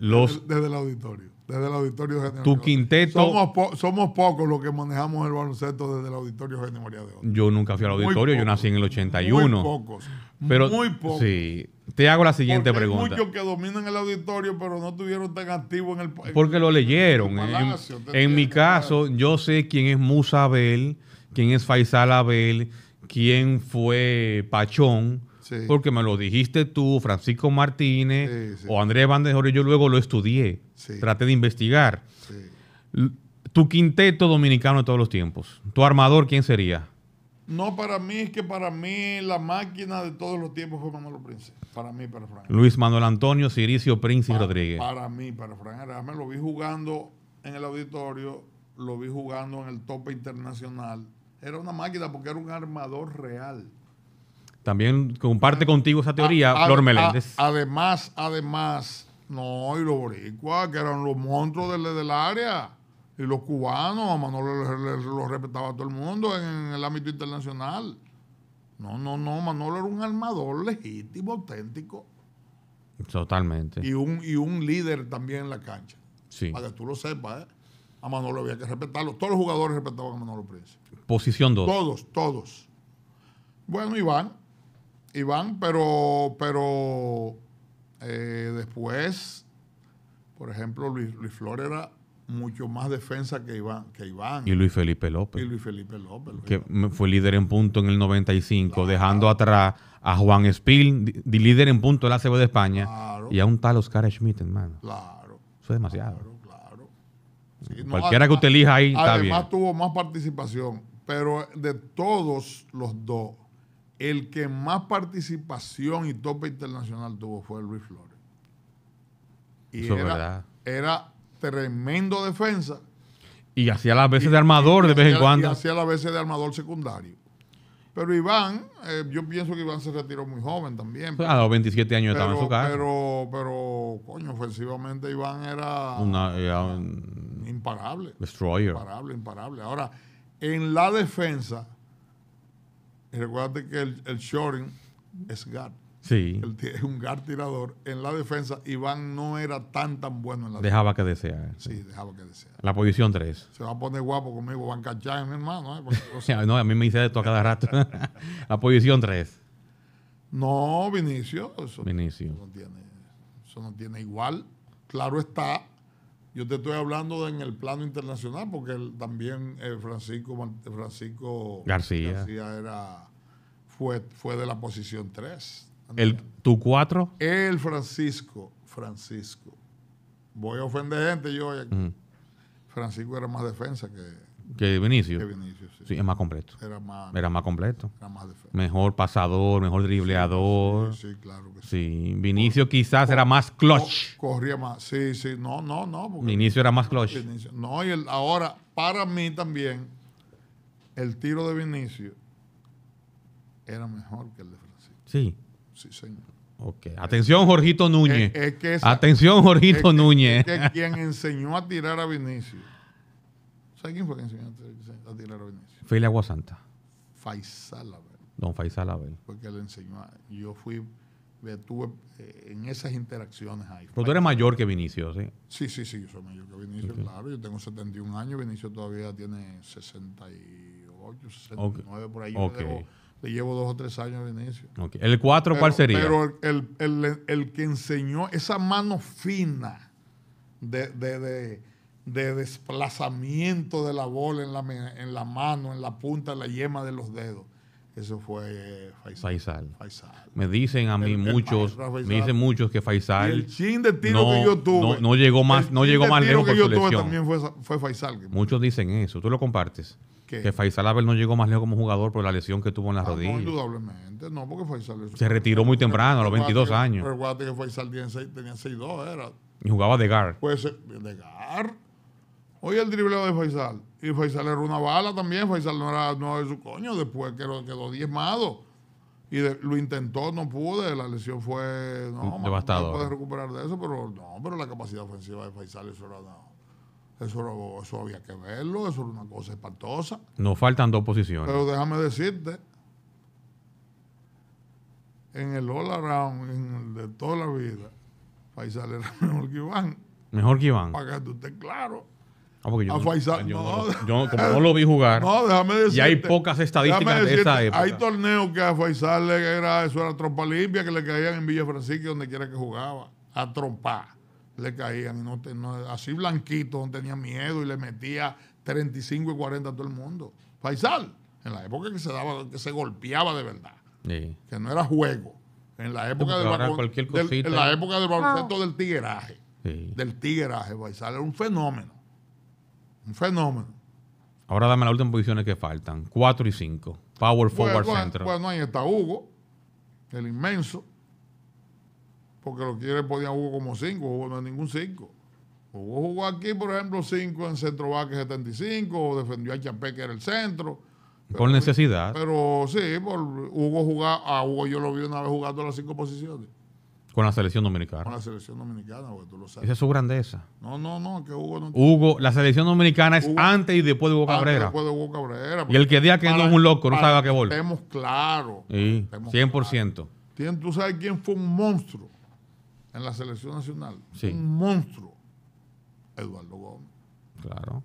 Los, desde, el auditorio. Desde el auditorio General Tu quinteto. Somos, pocos los que manejamos el baloncesto desde el auditorio General María de Yo nunca fui al auditorio, yo nací en el 81. Muy pocos. muy pocos. Sí. Te hago la siguiente pregunta. Hay muchos que dominan el auditorio, pero no tuvieron tan activo en el país. Porque lo leyeron. En, mi caso, yo sé quién es Musa Abel, quién es Faisal Abel, quién fue Pachón porque me lo dijiste tú, Francisco Martínez o Andrés Bandejor, y yo luego lo estudié, traté de investigar. Tu quinteto dominicano de todos los tiempos, tu armador, ¿quién sería? No, para mí es que para mí la máquina de todos los tiempos fue Manuel Prince. Para mí, para Fran. Luis Manuel Antonio Ciricio Prince y Rodríguez. Para mí, para Fran lo vi jugando en el auditorio, lo vi jugando en el tope internacional. Era una máquina porque era un armador real. También comparte contigo esa ah, teoría, ah, Flor ah, Meléndez. además, además, no, y los boricuas, que eran los monstruos del, del área. Y los cubanos, a Manolo lo respetaba todo el mundo en, el ámbito internacional. No, no, no, Manolo era un armador legítimo, auténtico. Totalmente. Y un, y un líder también en la cancha. Sí. Para que tú lo sepas, ¿eh? A Manolo había que respetarlo. Todos los jugadores respetaban a Manolo Prince. Posición 2. Todos, todos. Bueno, Iván, Iván, pero, pero eh, después, por ejemplo, Luis, Luis era mucho más defensa que Iván, Y Luis Felipe López. Y Luis Felipe López. que fue líder en punto en el 95, dejando atrás a Juan Espil, líder en punto de la CB de España, y a un tal Oscar Schmidt, hermano. Claro. Eso es demasiado. Claro, Cualquiera que usted elija ahí, Además tuvo más participación, pero de todos los dos, el que más participación y tope internacional tuvo fue el Luis Flores. Y era, era, tremendo defensa. Y hacía las veces de armador de vez en cuando. Y hacía las veces de armador secundario. Pero Iván, eh, yo pienso que Iván se retiró muy joven también. a los 27 años estaba en su casa. Pero, pero, coño, ofensivamente Iván era, imparable. Destroyer. Imparable, imparable. Ahora, en la defensa, y recuérdate que el, el es guard. Sí. es un guard tirador. En la defensa, Iván no era tan tan bueno en la Dejaba que desear. Sí, dejaba que desear. La posición 3. Se va a poner guapo conmigo, Van en mi hermano. ¿eh? Porque, no, a mí me dice esto a cada rato. la posición 3. No, Vinicio. Eso, Vinicio. Eso no, tiene, eso no tiene igual. Claro está, yo te estoy hablando en el plano internacional, porque también eh, Francisco, Francisco García, era, fue, fue, de la posición 3. El, ¿Tu 4? El Francisco, Francisco. Voy a ofender gente yo. Eh. Francisco era más defensa que que Vinicio. Que Vinicio sí. es más completo. Era más, completo. Era más mejor pasador, mejor dribleador. Sí, claro que sí. Vinicio quizás era más clutch. corría más. Sí, sí. No, no, no. Vinicio era más clutch. No, y el, ahora, para mí también, el tiro de Vinicio era mejor que el de Francisco. Sí. Sí, señor. Okay. Atención, Jorgito Núñez. Es, Atención, Jorgito es que, Núñez. quien enseñó a tirar a Vinicio ¿quién fue que enseñó a tirar a Vinicio? Fue Faisal Abel. Don Faisal Abel. Porque él enseñó a, Yo fui, estuve eh, en esas interacciones ahí. Pero tú eres mayor que Vinicio, ¿sí? Sí, sí, sí, yo soy mayor que Vinicio, claro. Yo tengo 71 años, Vinicio todavía tiene 68, 69, por ahí. Okay. le, llevo dos o tres años a Vinicio. ¿El cuatro, cuál sería? Pero el, el, el, el, que enseñó esa mano fina de, de, de de desplazamiento de la bola en la, en la mano, en la punta, en la yema de los dedos. Eso fue eh, Faisal. Faisal. Me dicen a mí muchos, me dicen muchos que Faisal. el chin de tiro que yo tuve. No, no llegó más, no llegó más lejos que, que yo tuve también fue, fue Faisal. muchos dicen eso. ¿Tú lo compartes? Que Faisal Abel no llegó más lejos como jugador por la lesión que tuvo en las rodilla. Ah, rodillas. No, indudablemente. No, porque Faisal. Se retiró muy temprano, a los 22 años. Recuerda que Faisal tenía 6-2, era. Y jugaba de guard. Pues eh, de Gar. Oye el dribleo de Faisal. Y Faisal era una bala también. Faisal no era no de su coño. Después quedó, quedó diezmado. Y lo intentó, no pude. La lesión fue. No, mm, Devastador. no puede recuperar de eso. Pero no, pero la capacidad ofensiva de Faisal, eso era. Eso, eso había que verlo. Eso era una cosa espantosa. No faltan dos posiciones. Pero déjame decirte. En el all around, de toda la vida, Faisal era mejor que Iván. Mejor que Iván. Para que claro. Ah, a Faisal, como no lo vi jugar. No, déjame y hay pocas estadísticas de esa época. Hay torneos que a Faisal le era, eso era trompa limpia, que le caían en Villa Francisco, donde quiera que jugaba. A trompa le caían. así blanquito, donde tenía miedo y le metía 35 y 40 a todo el mundo. Faisal, en la época que se daba, que se golpeaba de verdad. Que no era juego. En la época del, la época del baloncesto ah. del tigueraje. Del tigueraje, Faisal era un fenómeno fenómeno. Ahora dame las últimas posiciones que faltan. 4 y 5. Power Forward bueno, ahí está Hugo, el inmenso. Porque lo quiere podía Hugo como 5, Hugo no es ningún 5. Hugo jugó aquí, por ejemplo, 5 en Centro Vaque 75, o defendió a Chapé, que era el centro. por necesidad. Pero sí, por Hugo jugaba, a Hugo yo lo vi una vez jugando las cinco posiciones. Con la selección dominicana. Con la selección dominicana, porque tú lo sabes. Esa es su grandeza. No, no, no, que Hugo no. Hugo, la selección dominicana es antes y después de Hugo Cabrera. Después de Hugo Cabrera. Y el que diga que no es un loco, no sabe a qué bola. Estemos claros. Sí, 100%. ¿Tú sabes quién fue un monstruo en la selección nacional? Sí. Un monstruo. Eduardo Gómez. Claro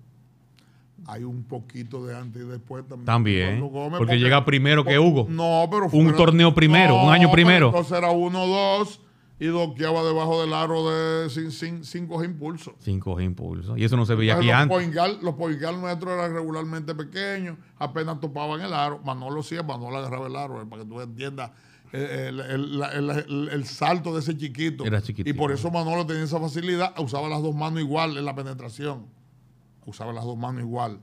hay un poquito de antes y después también. También. Gómez, porque, llega primero que Hugo. No, pero. Fue un torneo primero, un año primero. Entonces era uno dos y doqueaba debajo del aro de cinco impulsos. Cinco impulsos. Y eso no se veía aquí los antes. Poingal, los nuestros eran regularmente pequeños, apenas topaban el aro. Manolo sí, Manolo agarraba el aro, eh, para que tú entiendas eh, el, salto de ese chiquito. Era chiquito. Y por eso Manolo tenía esa facilidad, usaba las dos manos igual en la penetración. Usaba las dos manos igual.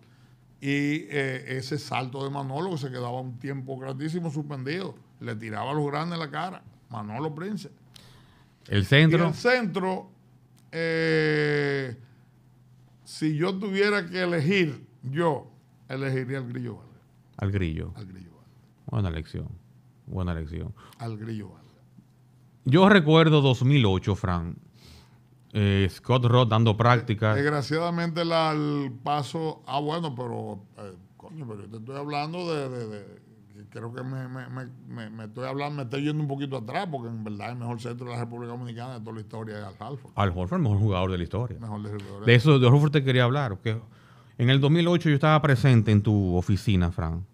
Y eh, ese salto de Manolo que se quedaba un tiempo grandísimo suspendido. Le tiraba a los grandes en la cara. Manolo Prince. El centro. el centro, eh, si yo tuviera que elegir, yo elegiría al Grillo Al Grillo. Al Grillo Buena elección. Buena elección. Al Grillo Yo recuerdo 2008, Fran. Eh, Scott Roth dando prácticas. Desgraciadamente el paso. Ah, bueno, pero. Eh, coño, pero te estoy hablando de creo que me, me, me, me, estoy hablando, me estoy yendo un poquito atrás, porque en verdad el mejor centro de la República Dominicana de toda la historia es Al Horford. Al Horford, el mejor jugador de la historia. de, eso de Horford te quería hablar. en el 2008 yo estaba presente en tu oficina, Fran.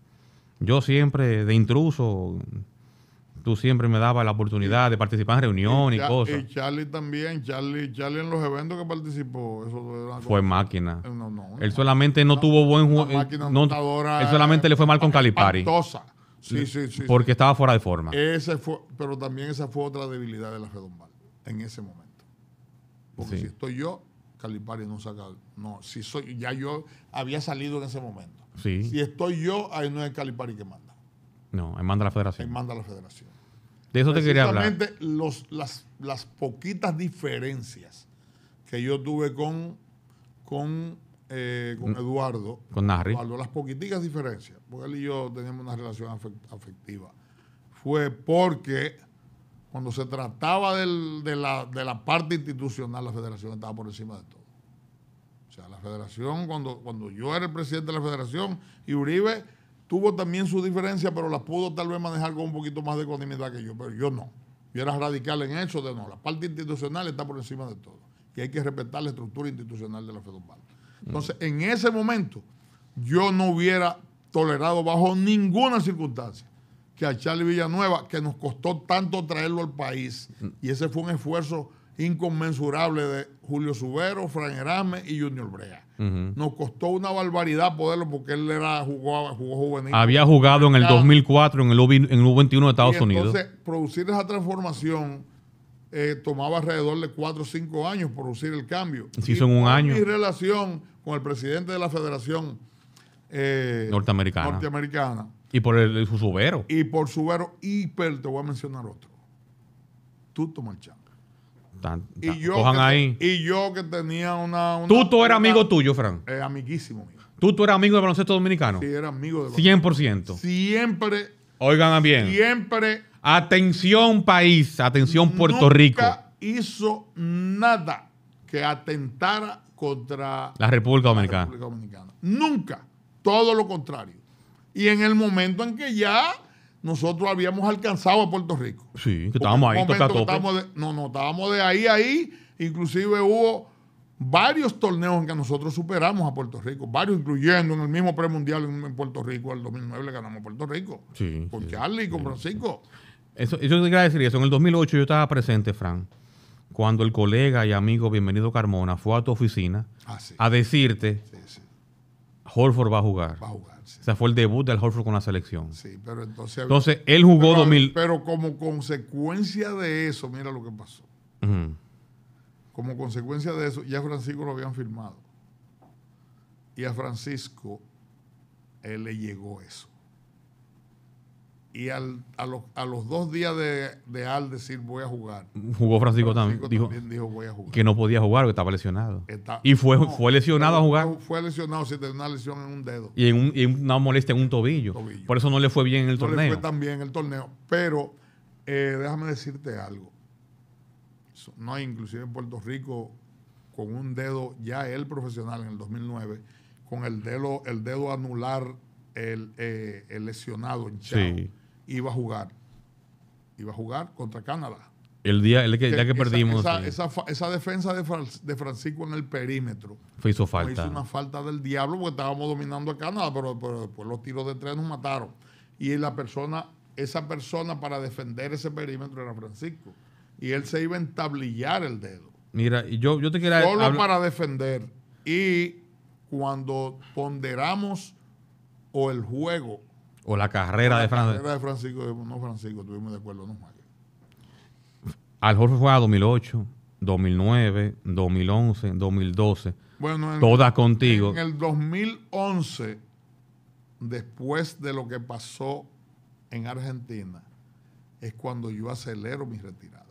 Yo siempre, de intruso, tú siempre me dabas la oportunidad de participar en reuniones y, cosas. Y Charlie también, Charlie, Charlie en los eventos que participó, fue máquina. él solamente no, tuvo buen juego. Él solamente le fue mal con eh, Calipari. Sí, sí, sí. Porque estaba fuera de forma. fue, pero también esa fue otra debilidad de la Redombal en ese momento. Porque si estoy yo, Calipari no saca. No, si soy, ya yo había salido en ese momento. Sí. Si estoy yo, ahí no es Calipari que manda. No, ahí manda la federación. Ahí manda la federación. De eso te quería hablar. Los, las, poquitas diferencias que yo tuve con, con eh, con Eduardo. las poquiticas diferencias, porque él y yo teníamos una relación afectiva, fue porque cuando se trataba de, la, parte institucional, la federación estaba por encima de todo. O sea, la federación, cuando, cuando yo era el presidente de la federación, y Uribe tuvo también su diferencia, pero la pudo tal vez manejar con un poquito más de continuidad que yo, pero yo no. Yo era radical en eso de no, la parte institucional está por encima de todo. que hay que respetar la estructura institucional de la Federación. Entonces, en ese momento, yo no hubiera tolerado bajo ninguna circunstancia que a Charlie Villanueva, que nos costó tanto traerlo al país, y ese fue un esfuerzo inconmensurable de Julio Subero, Fran Herame y Junior Brea. Nos costó una barbaridad poderlo porque él era jugó, jugó juvenil. Había jugado en el 2004 en el U21 de Estados Unidos. Entonces, producir esa transformación eh, tomaba alrededor de 4 o cinco años producir el cambio. en un año. Mi relación con el presidente de la Federación eh, norteamericana. norteamericana. Y por el, subero. Y por subero. Y hiper te voy a mencionar otro. Tuto Marchand. y, yo que, ahí. y yo que tenía una. Tuto era amigo tuyo, Fran. Eh, amiguísimo Tuto era amigo del baloncesto dominicano. Sí, era amigo del baloncesto. 100%. Siempre. Oigan bien. Siempre Atención país, atención Puerto Nunca hizo nada que atentara contra la República, Dominicana. Nunca, todo lo contrario. Y en el momento en que ya nosotros habíamos alcanzado a Puerto Rico. Sí, que estábamos ahí, no, no, estábamos de ahí a ahí. Inclusive hubo varios torneos en que nosotros superamos a Puerto Rico, varios incluyendo en el mismo premundial en Puerto Rico, el 2009 le ganamos a Puerto Rico, sí, con sí, Charlie, con Francisco yo te quería decir eso. En el 2008 yo estaba presente, Fran, cuando el colega y amigo Bienvenido Carmona fue a tu oficina ah, a decirte, Holford va a jugar. Va o sea, fue el debut del Holford con la selección. entonces... él jugó 2000... Pero como consecuencia de eso, mira lo que pasó. Como consecuencia de eso, ya Francisco lo habían firmado. Y a Francisco él le llegó eso. Y al, a, a, los dos días de, Al decir voy a jugar. Jugó Francisco, también. Dijo, también dijo voy a jugar. Que no podía jugar, que estaba lesionado. y fue, fue lesionado a jugar. Fue lesionado, se tenía una lesión en un dedo. Y, en un, una molestia en un tobillo. Por eso no le fue bien en el torneo. No le fue tan bien en el torneo. Pero eh, déjame decirte algo. No hay inclusive en Puerto Rico con un dedo, ya él profesional en el 2009, con el dedo, el dedo anular, el, eh, lesionado, en Sí iba a jugar. Iba a jugar contra Canadá. El día, el que, eh, que perdimos. Esa, eh. esa, defensa de, Francisco en el perímetro. Fue hizo falta. Hizo una falta del diablo porque estábamos dominando a Canadá, pero, pero después los tiros de tres nos mataron. Y la persona, esa persona para defender ese perímetro era Francisco. Y él se iba a entablillar el dedo. Mira, yo, yo te quiero Solo para defender. Y cuando ponderamos o el juego o la carrera, de, Francisco. carrera de Francisco. No, Francisco, estuvimos de acuerdo, no Al Jorge fue a 2008, 2009, 2011, 2012. Bueno, todas contigo. En el 2011, después de lo que pasó en Argentina, es cuando yo acelero mi retirada.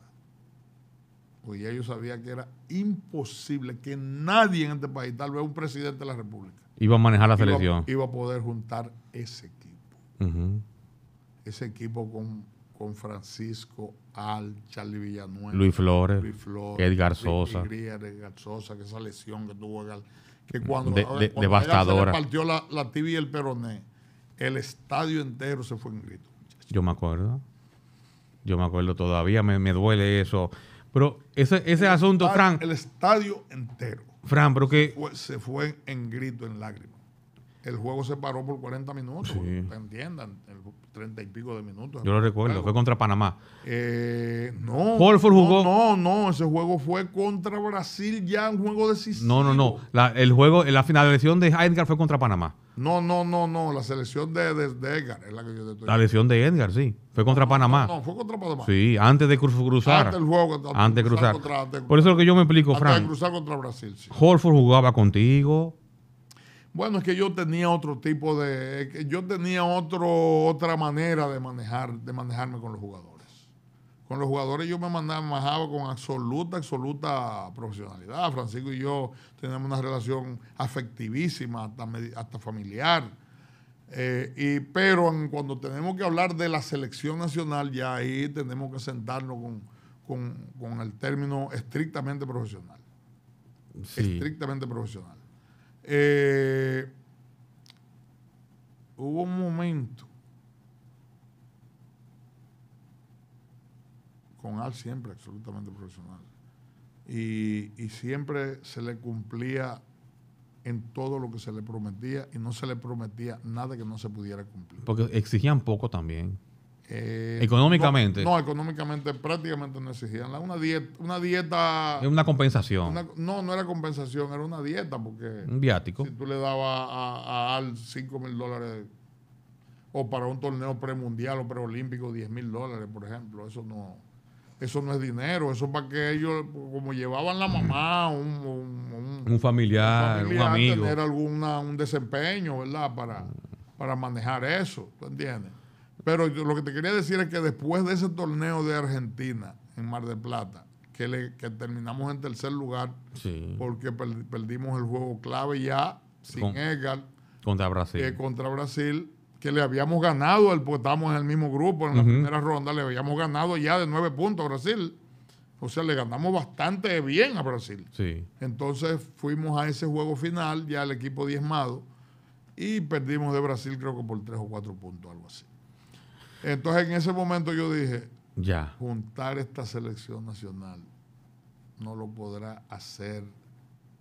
Porque ya yo sabía que era imposible que nadie en este país, tal vez un presidente de la República, iba a manejar la selección. Iba, a poder juntar ese equipo. Ese equipo con, Francisco Al, Charlie Villanueva, Luis Flores, Edgar Sosa. Edgar Sosa, que esa lesión que tuvo Edgar, que mm, cuando, partió la, la y el peroné, el estadio entero se fue en grito. Yo me acuerdo. Yo me acuerdo todavía, me, duele eso. Pero ese, ese asunto, Fran. El estadio entero. Fran, pero que. se fue en grito, en lágrimas el juego se paró por 40 minutos, sí. te entiendan, el 30 y pico de minutos. Yo lo recuerdo, fue contra Panamá. Eh, no, jugó. No, no, ese juego fue contra Brasil ya, en juego decisivo. No, no, no, la, el juego, la final de Edgar fue contra Panamá. No, no, no, no, la selección de, Edgar es la que yo La selección de Edgar, sí. Fue contra Panamá. No, fue contra Panamá. Sí, antes de cruzar. Antes del juego. Antes, cruzar. por eso es lo que yo me explico, Frank. Antes de cruzar contra Brasil, sí. Holford jugaba contigo. Bueno, es que yo tenía otro tipo de, yo tenía otro, otra manera de manejar, de manejarme con los jugadores. Con los jugadores yo me manejaba con absoluta, absoluta profesionalidad. Francisco y yo tenemos una relación afectivísima, hasta, familiar. Eh, pero cuando tenemos que hablar de la selección nacional, ya ahí tenemos que sentarnos con, el término estrictamente profesional. Estrictamente profesional. Eh, hubo un momento con Al siempre absolutamente profesional y, y siempre se le cumplía en todo lo que se le prometía y no se le prometía nada que no se pudiera cumplir. Porque exigían poco también. Eh, económicamente. No, económicamente prácticamente no exigían. Una dieta. Una dieta una compensación. no, no era compensación, era una dieta porque... Un viático. Si tú le dabas a, Al 5 mil dólares o para un torneo premundial o preolímpico 10 mil dólares, por ejemplo, eso no... Eso no es dinero, eso para que ellos, como llevaban la mamá, un, familiar, un, amigo. Tener alguna, un desempeño, ¿verdad? Para, para manejar eso, ¿tú entiendes? Pero lo que te quería decir es que después de ese torneo de Argentina en Mar del Plata, que, le, que terminamos en tercer lugar, porque perdimos el juego clave ya sin Con, Contra Brasil. Eh, contra Brasil, que le habíamos ganado, el, porque estábamos en el mismo grupo en la primera ronda, le habíamos ganado ya de nueve puntos a Brasil. O sea, le ganamos bastante bien a Brasil. Entonces fuimos a ese juego final, ya el equipo diezmado, y perdimos de Brasil creo que por tres o cuatro puntos, algo así. Entonces en ese momento yo dije, ya. juntar esta selección nacional no lo podrá hacer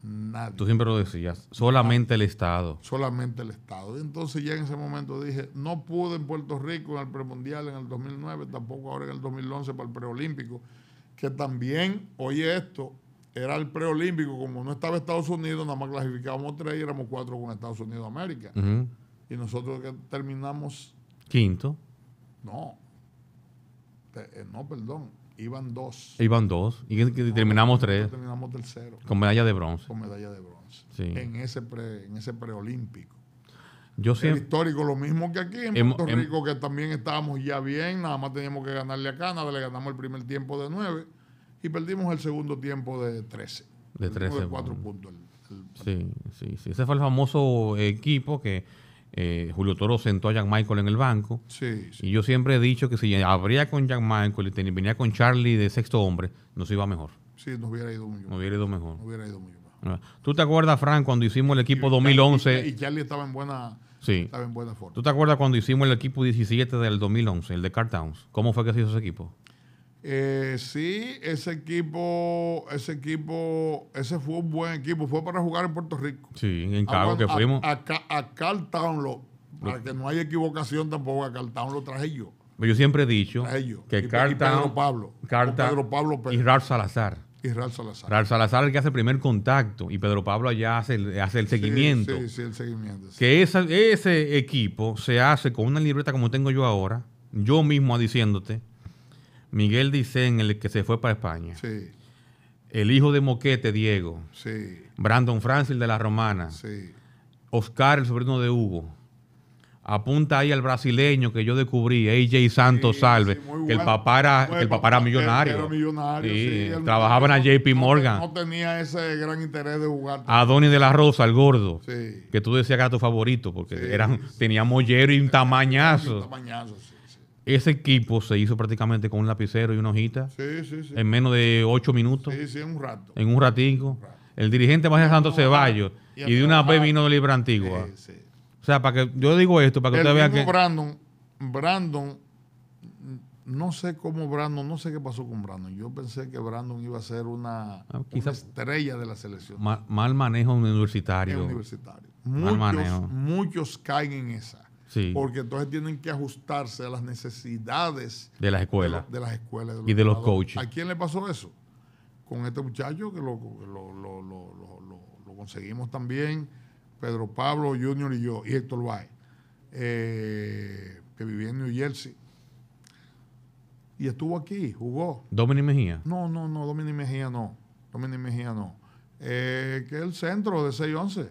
nadie. Tú siempre lo decías, solamente el Estado. Solamente el Estado. entonces ya en ese momento dije, no pude en Puerto Rico en el premundial en el 2009, tampoco ahora en el 2011 para el preolímpico, que también, oye esto, era el preolímpico, como no estaba Estados Unidos, nada más clasificábamos tres y éramos cuatro con Estados Unidos de América. Y nosotros que terminamos... Quinto. No. Eh, no, perdón. Iban dos. Iban dos. Y terminamos tres. Terminamos tercero. Con medalla de bronce. Con medalla de bronce. En ese en ese preolímpico. Yo siempre, histórico, lo mismo que aquí en Puerto Rico, que también estábamos ya bien, nada más teníamos que ganarle a Canadá, le ganamos el primer tiempo de 9 y perdimos el segundo tiempo de 13. De 13. 4 puntos. sí, sí, sí. Ese fue el famoso equipo que eh, Julio Toro sentó a Jack Michael en el banco. Sí, Y yo siempre he dicho que si habría con Jack Michael y venía con Charlie de sexto hombre, nos iba mejor. Sí, nos hubiera ido mejor. Nos hubiera ido mejor. Ah, ¿Tú te acuerdas, Frank, cuando hicimos el equipo 2011? Y, Charlie estaba en buena, forma. ¿Tú te acuerdas cuando hicimos el equipo 17 del 2011, el de Cartowns? ¿Cómo fue que se hizo ese equipo? Eh, sí, ese equipo, ese equipo, ese fue un buen equipo. Fue para jugar en Puerto Rico. Sí, en Cabo que fuimos. A, para que no haya equivocación tampoco, a Carl lo traje yo. Yo siempre he dicho que Pablo, Carta, Pablo y Ral Salazar. Y Salazar. es el que hace el primer contacto y Pedro Pablo allá hace el, seguimiento. Sí, sí, el seguimiento. Que ese equipo se hace con una libreta como tengo yo ahora, yo mismo diciéndote, Miguel Dicen, el que se fue para España. Sí. El hijo de Moquete, Diego. Sí. Brandon Francis de la Romana. Sí. Oscar, el sobrino de Hugo. Apunta ahí al brasileño que yo descubrí, AJ Santos Salve, el papá era, el millonario. sí, trabajaba JP Morgan. No, tenía ese gran interés de jugar. A Donny de la Rosa, el gordo, que tú decías que era tu favorito, porque eran, tenía mollero y un tamañazo. Un tamañazo ese equipo se hizo prácticamente con un lapicero y una hojita. Sí, sí, sí. En menos de ocho minutos. Sí, sí, en un rato. En un ratico. El dirigente ser Santos Ceballos. Y, de una vez vino de Libra Antigua. Sí, sí. O sea, para que yo digo esto, para que ustedes vean que. Brandon, Brandon, no sé cómo Brandon, no sé qué pasó con Brandon. Yo pensé que Brandon iba a ser una, ah, estrella de la selección. Mal, manejo universitario. Mal manejo. Muchos caen en esa. Porque entonces tienen que ajustarse a las necesidades de las escuelas. De, las escuelas. y de los coaches. ¿A quién le pasó eso? Con este muchacho que lo, lo, lo, conseguimos también, Pedro Pablo Junior y yo, y Héctor Bay, eh, que vivía en New Jersey. Y estuvo aquí, jugó. ¿Dominic Mejía? No, no, no, Dominic Mejía no. Dominic Mejía no. Eh, que es el centro de 6-11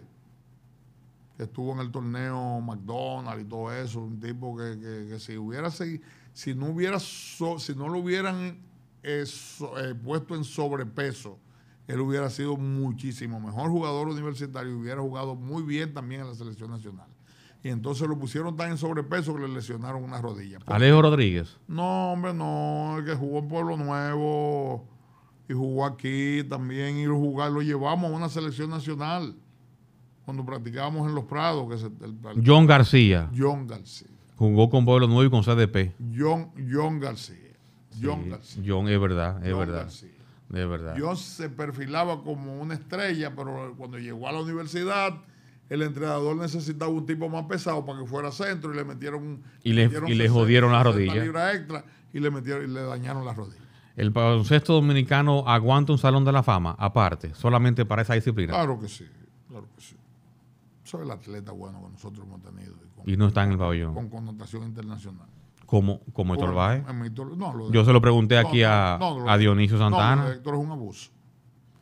que estuvo en el torneo McDonald's y todo eso, un tipo que, que, que si hubiera si, si no hubiera si no lo hubieran eh, eh, puesto en sobrepeso, él hubiera sido muchísimo mejor jugador universitario y hubiera jugado muy bien también en la selección nacional. Y entonces lo pusieron tan en sobrepeso que le lesionaron una rodilla. ¿Alejo Rodríguez? No, hombre, no. El que jugó en Pueblo Nuevo y jugó aquí también y lo, jugar, lo llevamos a una selección nacional cuando practicábamos en Los Prados. Que John García. John García. Jugó con Pueblo Nuevo y con CDP. John, John García. John García. John, es verdad, es verdad. García. verdad. John se perfilaba como una estrella, pero cuando llegó a la universidad, el entrenador necesitaba un tipo más pesado para que fuera centro y le metieron. Y le, y jodieron las rodillas. Extra, y, le metieron, y le dañaron las rodillas. ¿El baloncesto dominicano aguanta un salón de la fama aparte, solamente para esa disciplina? Claro que sí, claro que sí el atleta bueno que nosotros hemos tenido. Y, no está en el pabellón. Con connotación internacional. ¿Como, como Héctor Baez? Yo se lo pregunté aquí a, Dionisio Santana. No, Héctor es un abuso.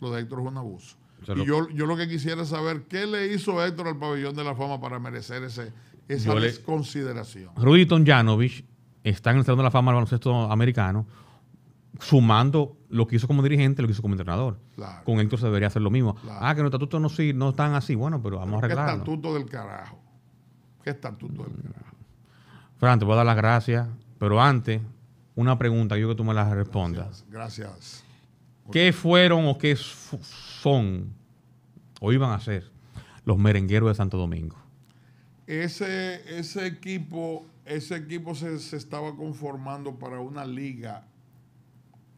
Lo de Héctor es un abuso. Y yo, yo, lo que quisiera saber, ¿qué le hizo Héctor al pabellón de la fama para merecer ese, esa desconsideración? Le, Rudy Tonjanovich está en el Salón de la Fama del Baloncesto Americano sumando lo que hizo como dirigente, lo que hizo como entrenador. Con esto se debería hacer lo mismo. Ah, que los estatutos no, sí, no están así. Bueno, pero vamos a arreglarlo. ¿Qué estatuto del carajo? ¿Qué estatuto del mm. carajo? Fran, te voy a dar las gracias, pero antes, una pregunta, yo que tú me la respondas. Gracias. gracias. ¿Qué fueron o qué son o iban a ser los merengueros de Santo Domingo? Ese, ese equipo, ese equipo se, se estaba conformando para una liga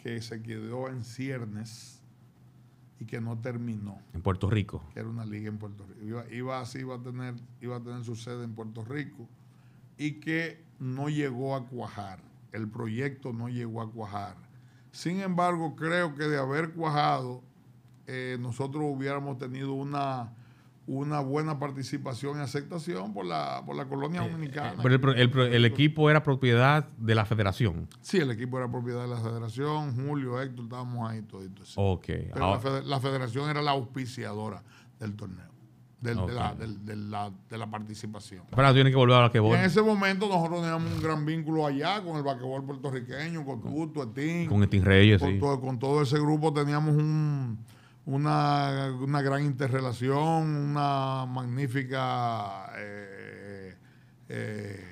que se quedó en ciernes y que no terminó. En Puerto Rico. Que era una liga en Puerto Rico. Iba, a, tener, iba a tener su sede en Puerto Rico y que no llegó a cuajar. El proyecto no llegó a cuajar. Sin embargo, creo que de haber cuajado, eh, nosotros hubiéramos tenido una una buena participación y aceptación por la, por la colonia eh, dominicana. Eh, pero el, equipo era propiedad de la federación. Sí, el equipo era propiedad de la federación. Julio, Héctor, estábamos ahí toditos. Sí. Pero ah. la, federación era la auspiciadora del torneo, de, la, la, participación. Pero tiene que volver a En ese momento nosotros teníamos un gran vínculo allá con el vaquebol puertorriqueño, con Tuto, Etín. Con Etín Reyes, sí. con todo ese grupo teníamos un una, gran interrelación, una magnífica, eh, eh,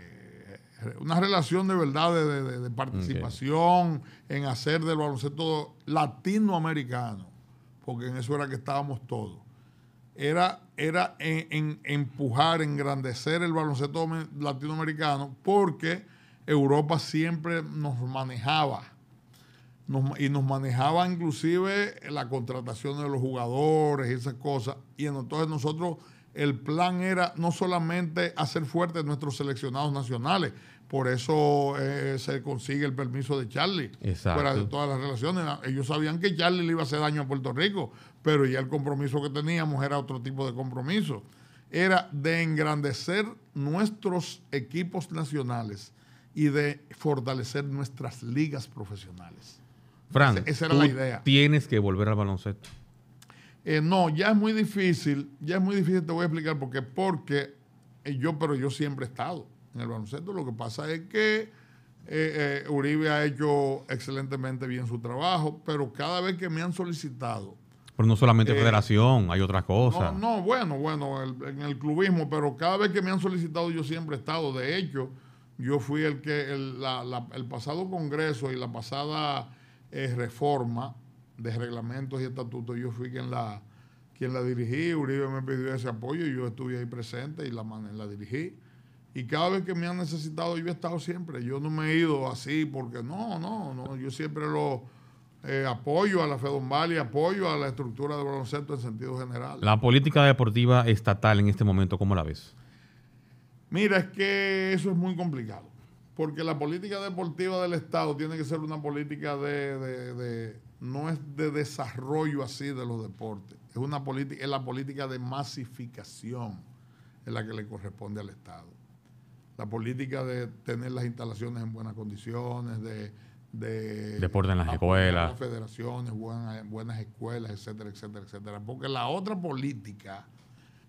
una relación de verdad de, participación en hacer del baloncesto latinoamericano, porque en eso era que estábamos todos. Era, era en, empujar, engrandecer el baloncesto latinoamericano, porque Europa siempre nos manejaba y nos manejaba inclusive la contratación de los jugadores y esas cosas. Y entonces nosotros, el plan era no solamente hacer fuertes nuestros seleccionados nacionales, por eso eh, se consigue el permiso de Charlie. Exacto. Fuera de todas las relaciones. Ellos sabían que Charlie le iba a hacer daño a Puerto Rico, pero ya el compromiso que teníamos era otro tipo de compromiso. Era de engrandecer nuestros equipos nacionales y de fortalecer nuestras ligas profesionales. Fran, esa, era la idea. Tienes que volver al baloncesto. Eh, no, ya es muy difícil, ya es muy difícil, te voy a explicar por qué. Porque eh, yo, pero yo siempre he estado en el baloncesto. Lo que pasa es que eh, Uribe ha hecho excelentemente bien su trabajo, pero cada vez que me han solicitado. Pero no solamente federación, hay otras cosas. No, no bueno, bueno, en el clubismo, pero cada vez que me han solicitado yo siempre he estado. De hecho, yo fui el que el pasado congreso y la pasada es reforma de reglamentos y estatutos. Yo fui quien la, quien la dirigí, Uribe me pidió ese apoyo y yo estuve ahí presente y la, la dirigí. Y cada vez que me han necesitado, yo he estado siempre. Yo no me he ido así porque no, no, no. Yo siempre lo eh, apoyo a la Fedombal y apoyo a la estructura del baloncesto en sentido general. La política deportiva estatal en este momento, ¿cómo la ves? Mira, es que eso es muy complicado. Porque la política deportiva del Estado tiene que ser una política de, no es de desarrollo así de los deportes, es una política, es la política de masificación en la que le corresponde al Estado. La política de tener las instalaciones en buenas condiciones, de, deporte en las escuelas, las federaciones, buenas, escuelas, etcétera, etcétera, etcétera. Porque la otra política,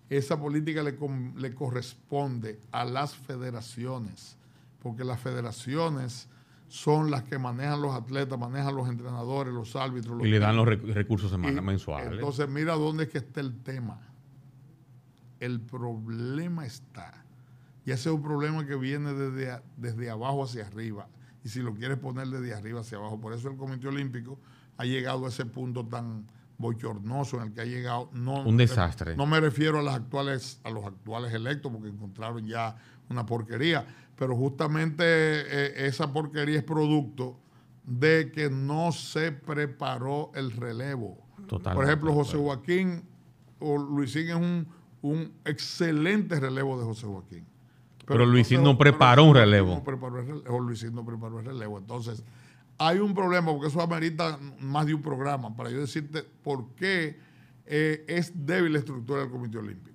esa política le corresponde a las federaciones porque las federaciones son las que manejan los atletas, manejan los entrenadores, los árbitros. y le dan los recursos semanales, mensuales. Entonces, mira dónde es que está el tema. El problema está. Y ese es un problema que viene desde, desde abajo hacia arriba. Y si lo quieres poner desde arriba hacia abajo. Por eso el Comité Olímpico ha llegado a ese punto tan bochornoso en el que ha llegado. No, un desastre. No me refiero a, las actuales, a los actuales electos, porque encontraron ya una porquería pero justamente eh, esa porquería es producto de que no se preparó el relevo. Total. Por ejemplo, José Joaquín o Luisín es un, excelente relevo de José Joaquín. Pero, Luisín no preparó un relevo. No preparó el relevo. Luisín no preparó el relevo. Entonces, hay un problema, porque eso amerita más de un programa, para yo decirte por qué eh, es débil la estructura del Comité Olímpico.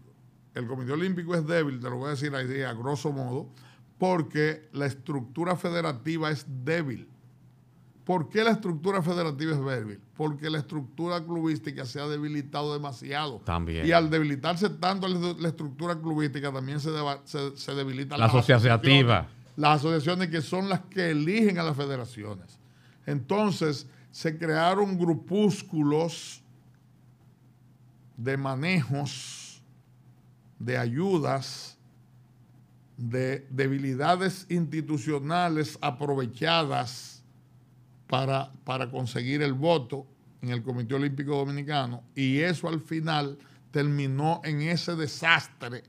El Comité Olímpico es débil, te lo voy a decir ahí, a grosso modo, porque la estructura federativa es débil. ¿Por qué la estructura federativa es débil? Porque la estructura clubística se ha debilitado demasiado. También. Y al debilitarse tanto la estructura clubística, también se, se, debilita la asociación. asociativa. las asociaciones que son las que eligen a las federaciones. Entonces, se crearon grupúsculos de manejos, de ayudas, de debilidades institucionales aprovechadas para, para conseguir el voto en el Comité Olímpico Dominicano y eso al final terminó en ese desastre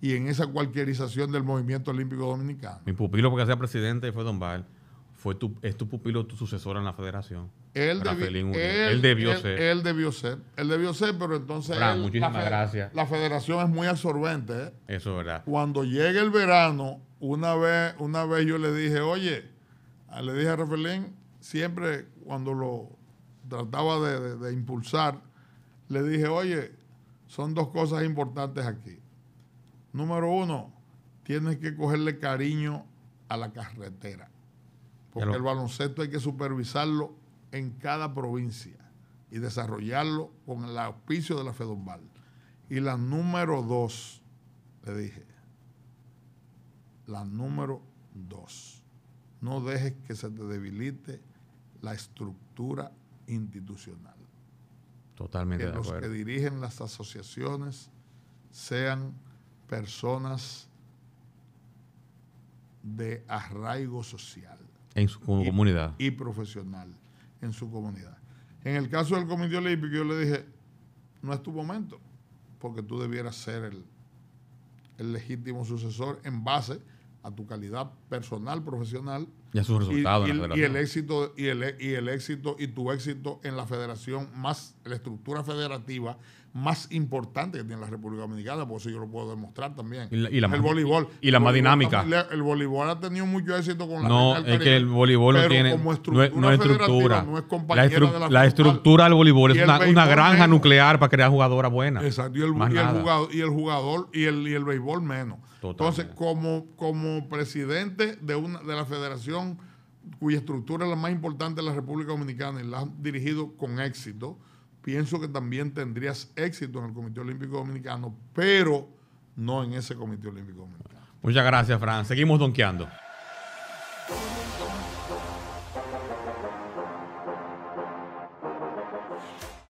y en esa cualquierización del movimiento olímpico dominicano. Mi pupilo, porque sea presidente, fue Don Val, fue tu, es tu pupilo, tu sucesor en la federación. Él, debió ser. Él debió ser. Él debió ser, pero entonces. muchísimas la gracias. La federación es muy absorbente. ¿eh? Eso es verdad. Cuando llega el verano, una vez, una vez yo le dije, oye, ah, le dije a Rafaelín, siempre cuando lo trataba de, impulsar, le dije, oye, son dos cosas importantes aquí. Número uno, tienes que cogerle cariño a la carretera. Porque el baloncesto hay que supervisarlo en cada provincia y desarrollarlo con el auspicio de la FEDOMBAL. Y la número dos, le dije, la número dos, no dejes que se te debilite la estructura institucional. Totalmente. Que los que dirigen las asociaciones sean personas de arraigo social. En su comunidad. Y profesional en su comunidad. En el caso del Comité Olímpico, yo le dije, no es tu momento, porque tú debieras ser el, el legítimo sucesor en base a tu calidad personal, profesional y sus resultados y, en la Y el éxito, y y el éxito, y tu éxito en la federación, más la estructura federativa más importante que tiene la República Dominicana, por eso yo lo puedo demostrar también. el voleibol. Y la más dinámica. el voleibol ha tenido mucho éxito con la No, es que el voleibol no tiene. Como estructura no, es estructura. la, la, estructura del voleibol es una, granja nuclear para crear jugadoras buenas. Exacto. Y el, jugador, y el jugador y el, y el béisbol menos. Entonces, como, como presidente de, una, de la federación cuya estructura es la más importante de la República Dominicana y la has dirigido con éxito, pienso que también tendrías éxito en el Comité Olímpico Dominicano, pero no en ese Comité Olímpico Dominicano. Muchas gracias, Fran. Seguimos donkeando.